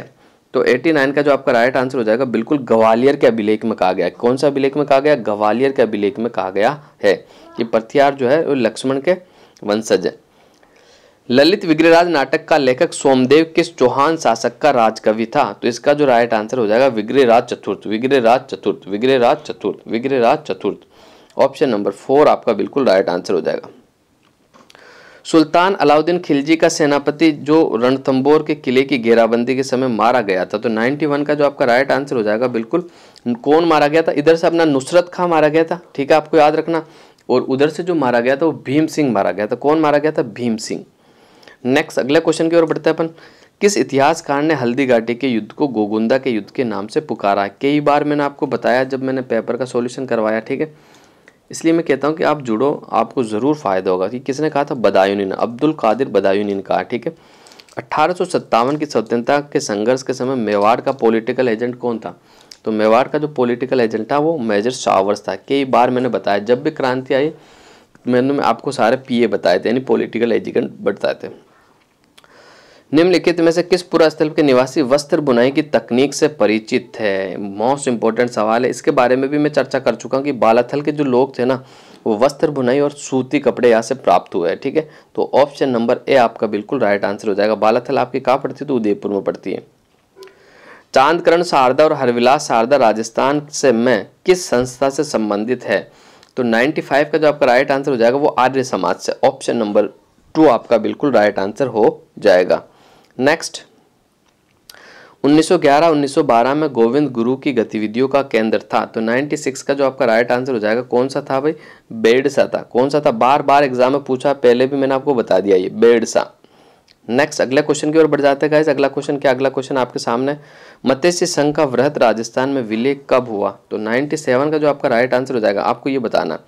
तो 89 का जो आपका राइट आंसर हो जाएगा बिल्कुल ग्वालियर के अभिलेख में कहा गया है कौन सा अभिलेख में कहा गया ग्वालियर के अभिलेख में कहा गया है कि प्रथियार जो है वो लक्ष्मण के वंशज है ललित विग्रहराज नाटक का लेखक सोमदेव किस चौहान शासक का राजकवि था तो इसका जो राइट आंसर हो जाएगा विग्रहराज चतुर्थ विग्रहराज चतुर्थ विग्रहराज चतुर्थ विग्रहराज चतुर्थ ऑप्शन नंबर फोर आपका बिल्कुल राइट आंसर हो जाएगा सुल्तान अलाउद्दीन खिलजी का सेनापति जो रणथंबोर के किले की घेराबंदी के समय मारा गया था तो 91 का जो आपका राइट आंसर हो जाएगा बिल्कुल कौन मारा गया था इधर से अपना नुसरत खां मारा गया था ठीक है आपको याद रखना और उधर से जो मारा गया था वो भीम सिंह मारा गया था कौन मारा गया था भीम सिंह नेक्स्ट अगले क्वेश्चन की ओर बढ़ते हैं अपन किस इतिहासकार ने हल्दी घाटी के युद्ध को गोगुंदा के युद्ध के नाम से पुकारा कई बार मैंने आपको बताया जब मैंने पेपर का सॉल्यूशन करवाया ठीक है इसलिए मैं कहता हूँ कि आप जुड़ो आपको ज़रूर फ़ायदा होगा कि किसने कहा था बदायून ने अब्दुल कादिर बदायून ने कहा ठीक है अट्ठारह की स्वतंत्रता के संघर्ष के समय मेवाड़ का पॉलिटिकल एजेंट कौन था तो मेवाड़ का जो पॉलिटिकल एजेंट था वो मेजर शावर्स था कई बार मैंने बताया जब भी क्रांति आई मैंने आपको सारे पीए बताए थे यानी पॉलिटिकल एजेंट बताए थे निम्नलिखित में से किस पुरास्थल के निवासी वस्त्र बुनाई की तकनीक से परिचित है मोस्ट इम्पोर्टेंट सवाल है इसके बारे में भी मैं चर्चा कर चुका हूँ कि बालाथल के जो लोग थे ना वो वस्त्र बुनाई और सूती कपड़े यहाँ से प्राप्त हुए हैं ठीक है तो ऑप्शन नंबर ए आपका बिल्कुल राइट आंसर हो जाएगा बालाथल आपकी कहाँ पड़ती है तो उदयपुर में पड़ती है चांदकरण शारदा और हरविलास शारदा राजस्थान से मैं किस संस्था से संबंधित है तो नाइन्टी का जो आपका राइट आंसर हो जाएगा वो आर्य समाज से ऑप्शन नंबर टू आपका बिल्कुल राइट आंसर हो जाएगा नेक्स्ट 1911-1912 में गोविंद गुरु की गतिविधियों का केंद्र था तो 96 का जो आपका राइट आंसर हो जाएगा कौन सा था भाई बेडसा था कौन सा था बार बार एग्जाम में पूछा पहले भी मैंने आपको बता दिया ये बेडसा नेक्स्ट अगले क्वेश्चन की ओर बढ़ जाते हैं अगला क्वेश्चन क्या अगला क्वेश्चन आपके सामने मत्स्य संघ का वृहत राजस्थान में विलय कब हुआ तो 97 का जो आपका राइट आंसर हो जाएगा आपको ये बताना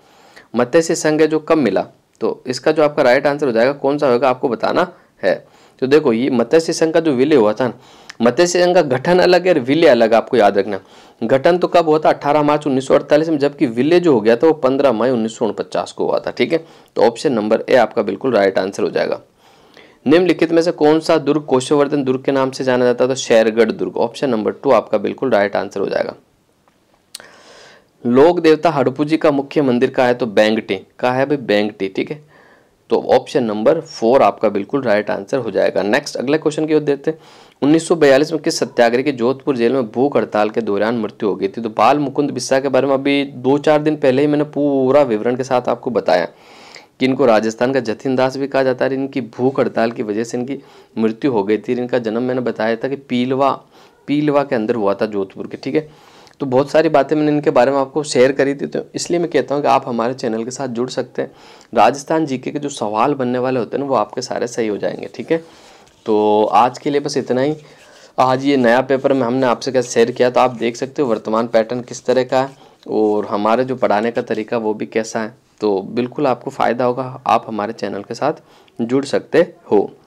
मत्स्य संघ है जो कब मिला तो इसका जो आपका राइट आंसर हो जाएगा कौन सा होगा आपको बताना है तो देखो ये मत्स्य संघ का जो विलय हुआ था मत्स्य संघ का गठन अलग है और विलय अलग आपको याद रखना गठन तो कब होता अठारह मार्च उन्नीस में जबकि विलय जो हो गया था वो पंद्रह मई उन्नीस को हुआ था ठीक है तो ऑप्शन नंबर ए आपका बिल्कुल राइट आंसर हो जाएगा निम्नलिखित में से कौन सा दुर्ग कोशवर्धन दुर्ग के नाम से जाना जाता है तो शेरगढ़ दुर्ग ऑप्शन नंबर टू आपका बिल्कुल राइट आंसर हो जाएगा लोक देवता हड़पू जी का मुख्य मंदिर कहा है तो बैंगटी कहा है भाई बैंगटी ठीक है तो ऑप्शन नंबर फोर आपका बिल्कुल राइट आंसर हो जाएगा नेक्स्ट अगले क्वेश्चन की ओर देखते हैं 1942 में किस सत्याग्रह की जोधपुर जेल में भूख हड़ताल के दौरान मृत्यु हो गई थी तो बाल मुकुंद बिस्सा के बारे में अभी दो चार दिन पहले ही मैंने पूरा विवरण के साथ आपको बताया कि इनको राजस्थान का जतिन दास भी कहा जाता है इनकी भूख हड़ताल की वजह से इनकी मृत्यु हो गई थी इनका जन्म मैंने बताया था कि पीलवा पीलवा के अंदर हुआ था जोधपुर के ठीक है तो बहुत सारी बातें मैंने इनके बारे में आपको शेयर करी थी तो इसलिए मैं कहता हूँ कि आप हमारे चैनल के साथ जुड़ सकते हैं राजस्थान जीके के जो सवाल बनने वाले होते हैं ना वो आपके सारे सही हो जाएंगे ठीक है तो आज के लिए बस इतना ही आज ये नया पेपर में हमने आपसे क्या शेयर किया तो आप देख सकते हो वर्तमान पैटर्न किस तरह का है और हमारे जो पढ़ाने का तरीका वो भी कैसा है तो बिल्कुल आपको फ़ायदा होगा आप हमारे चैनल के साथ जुड़ सकते हो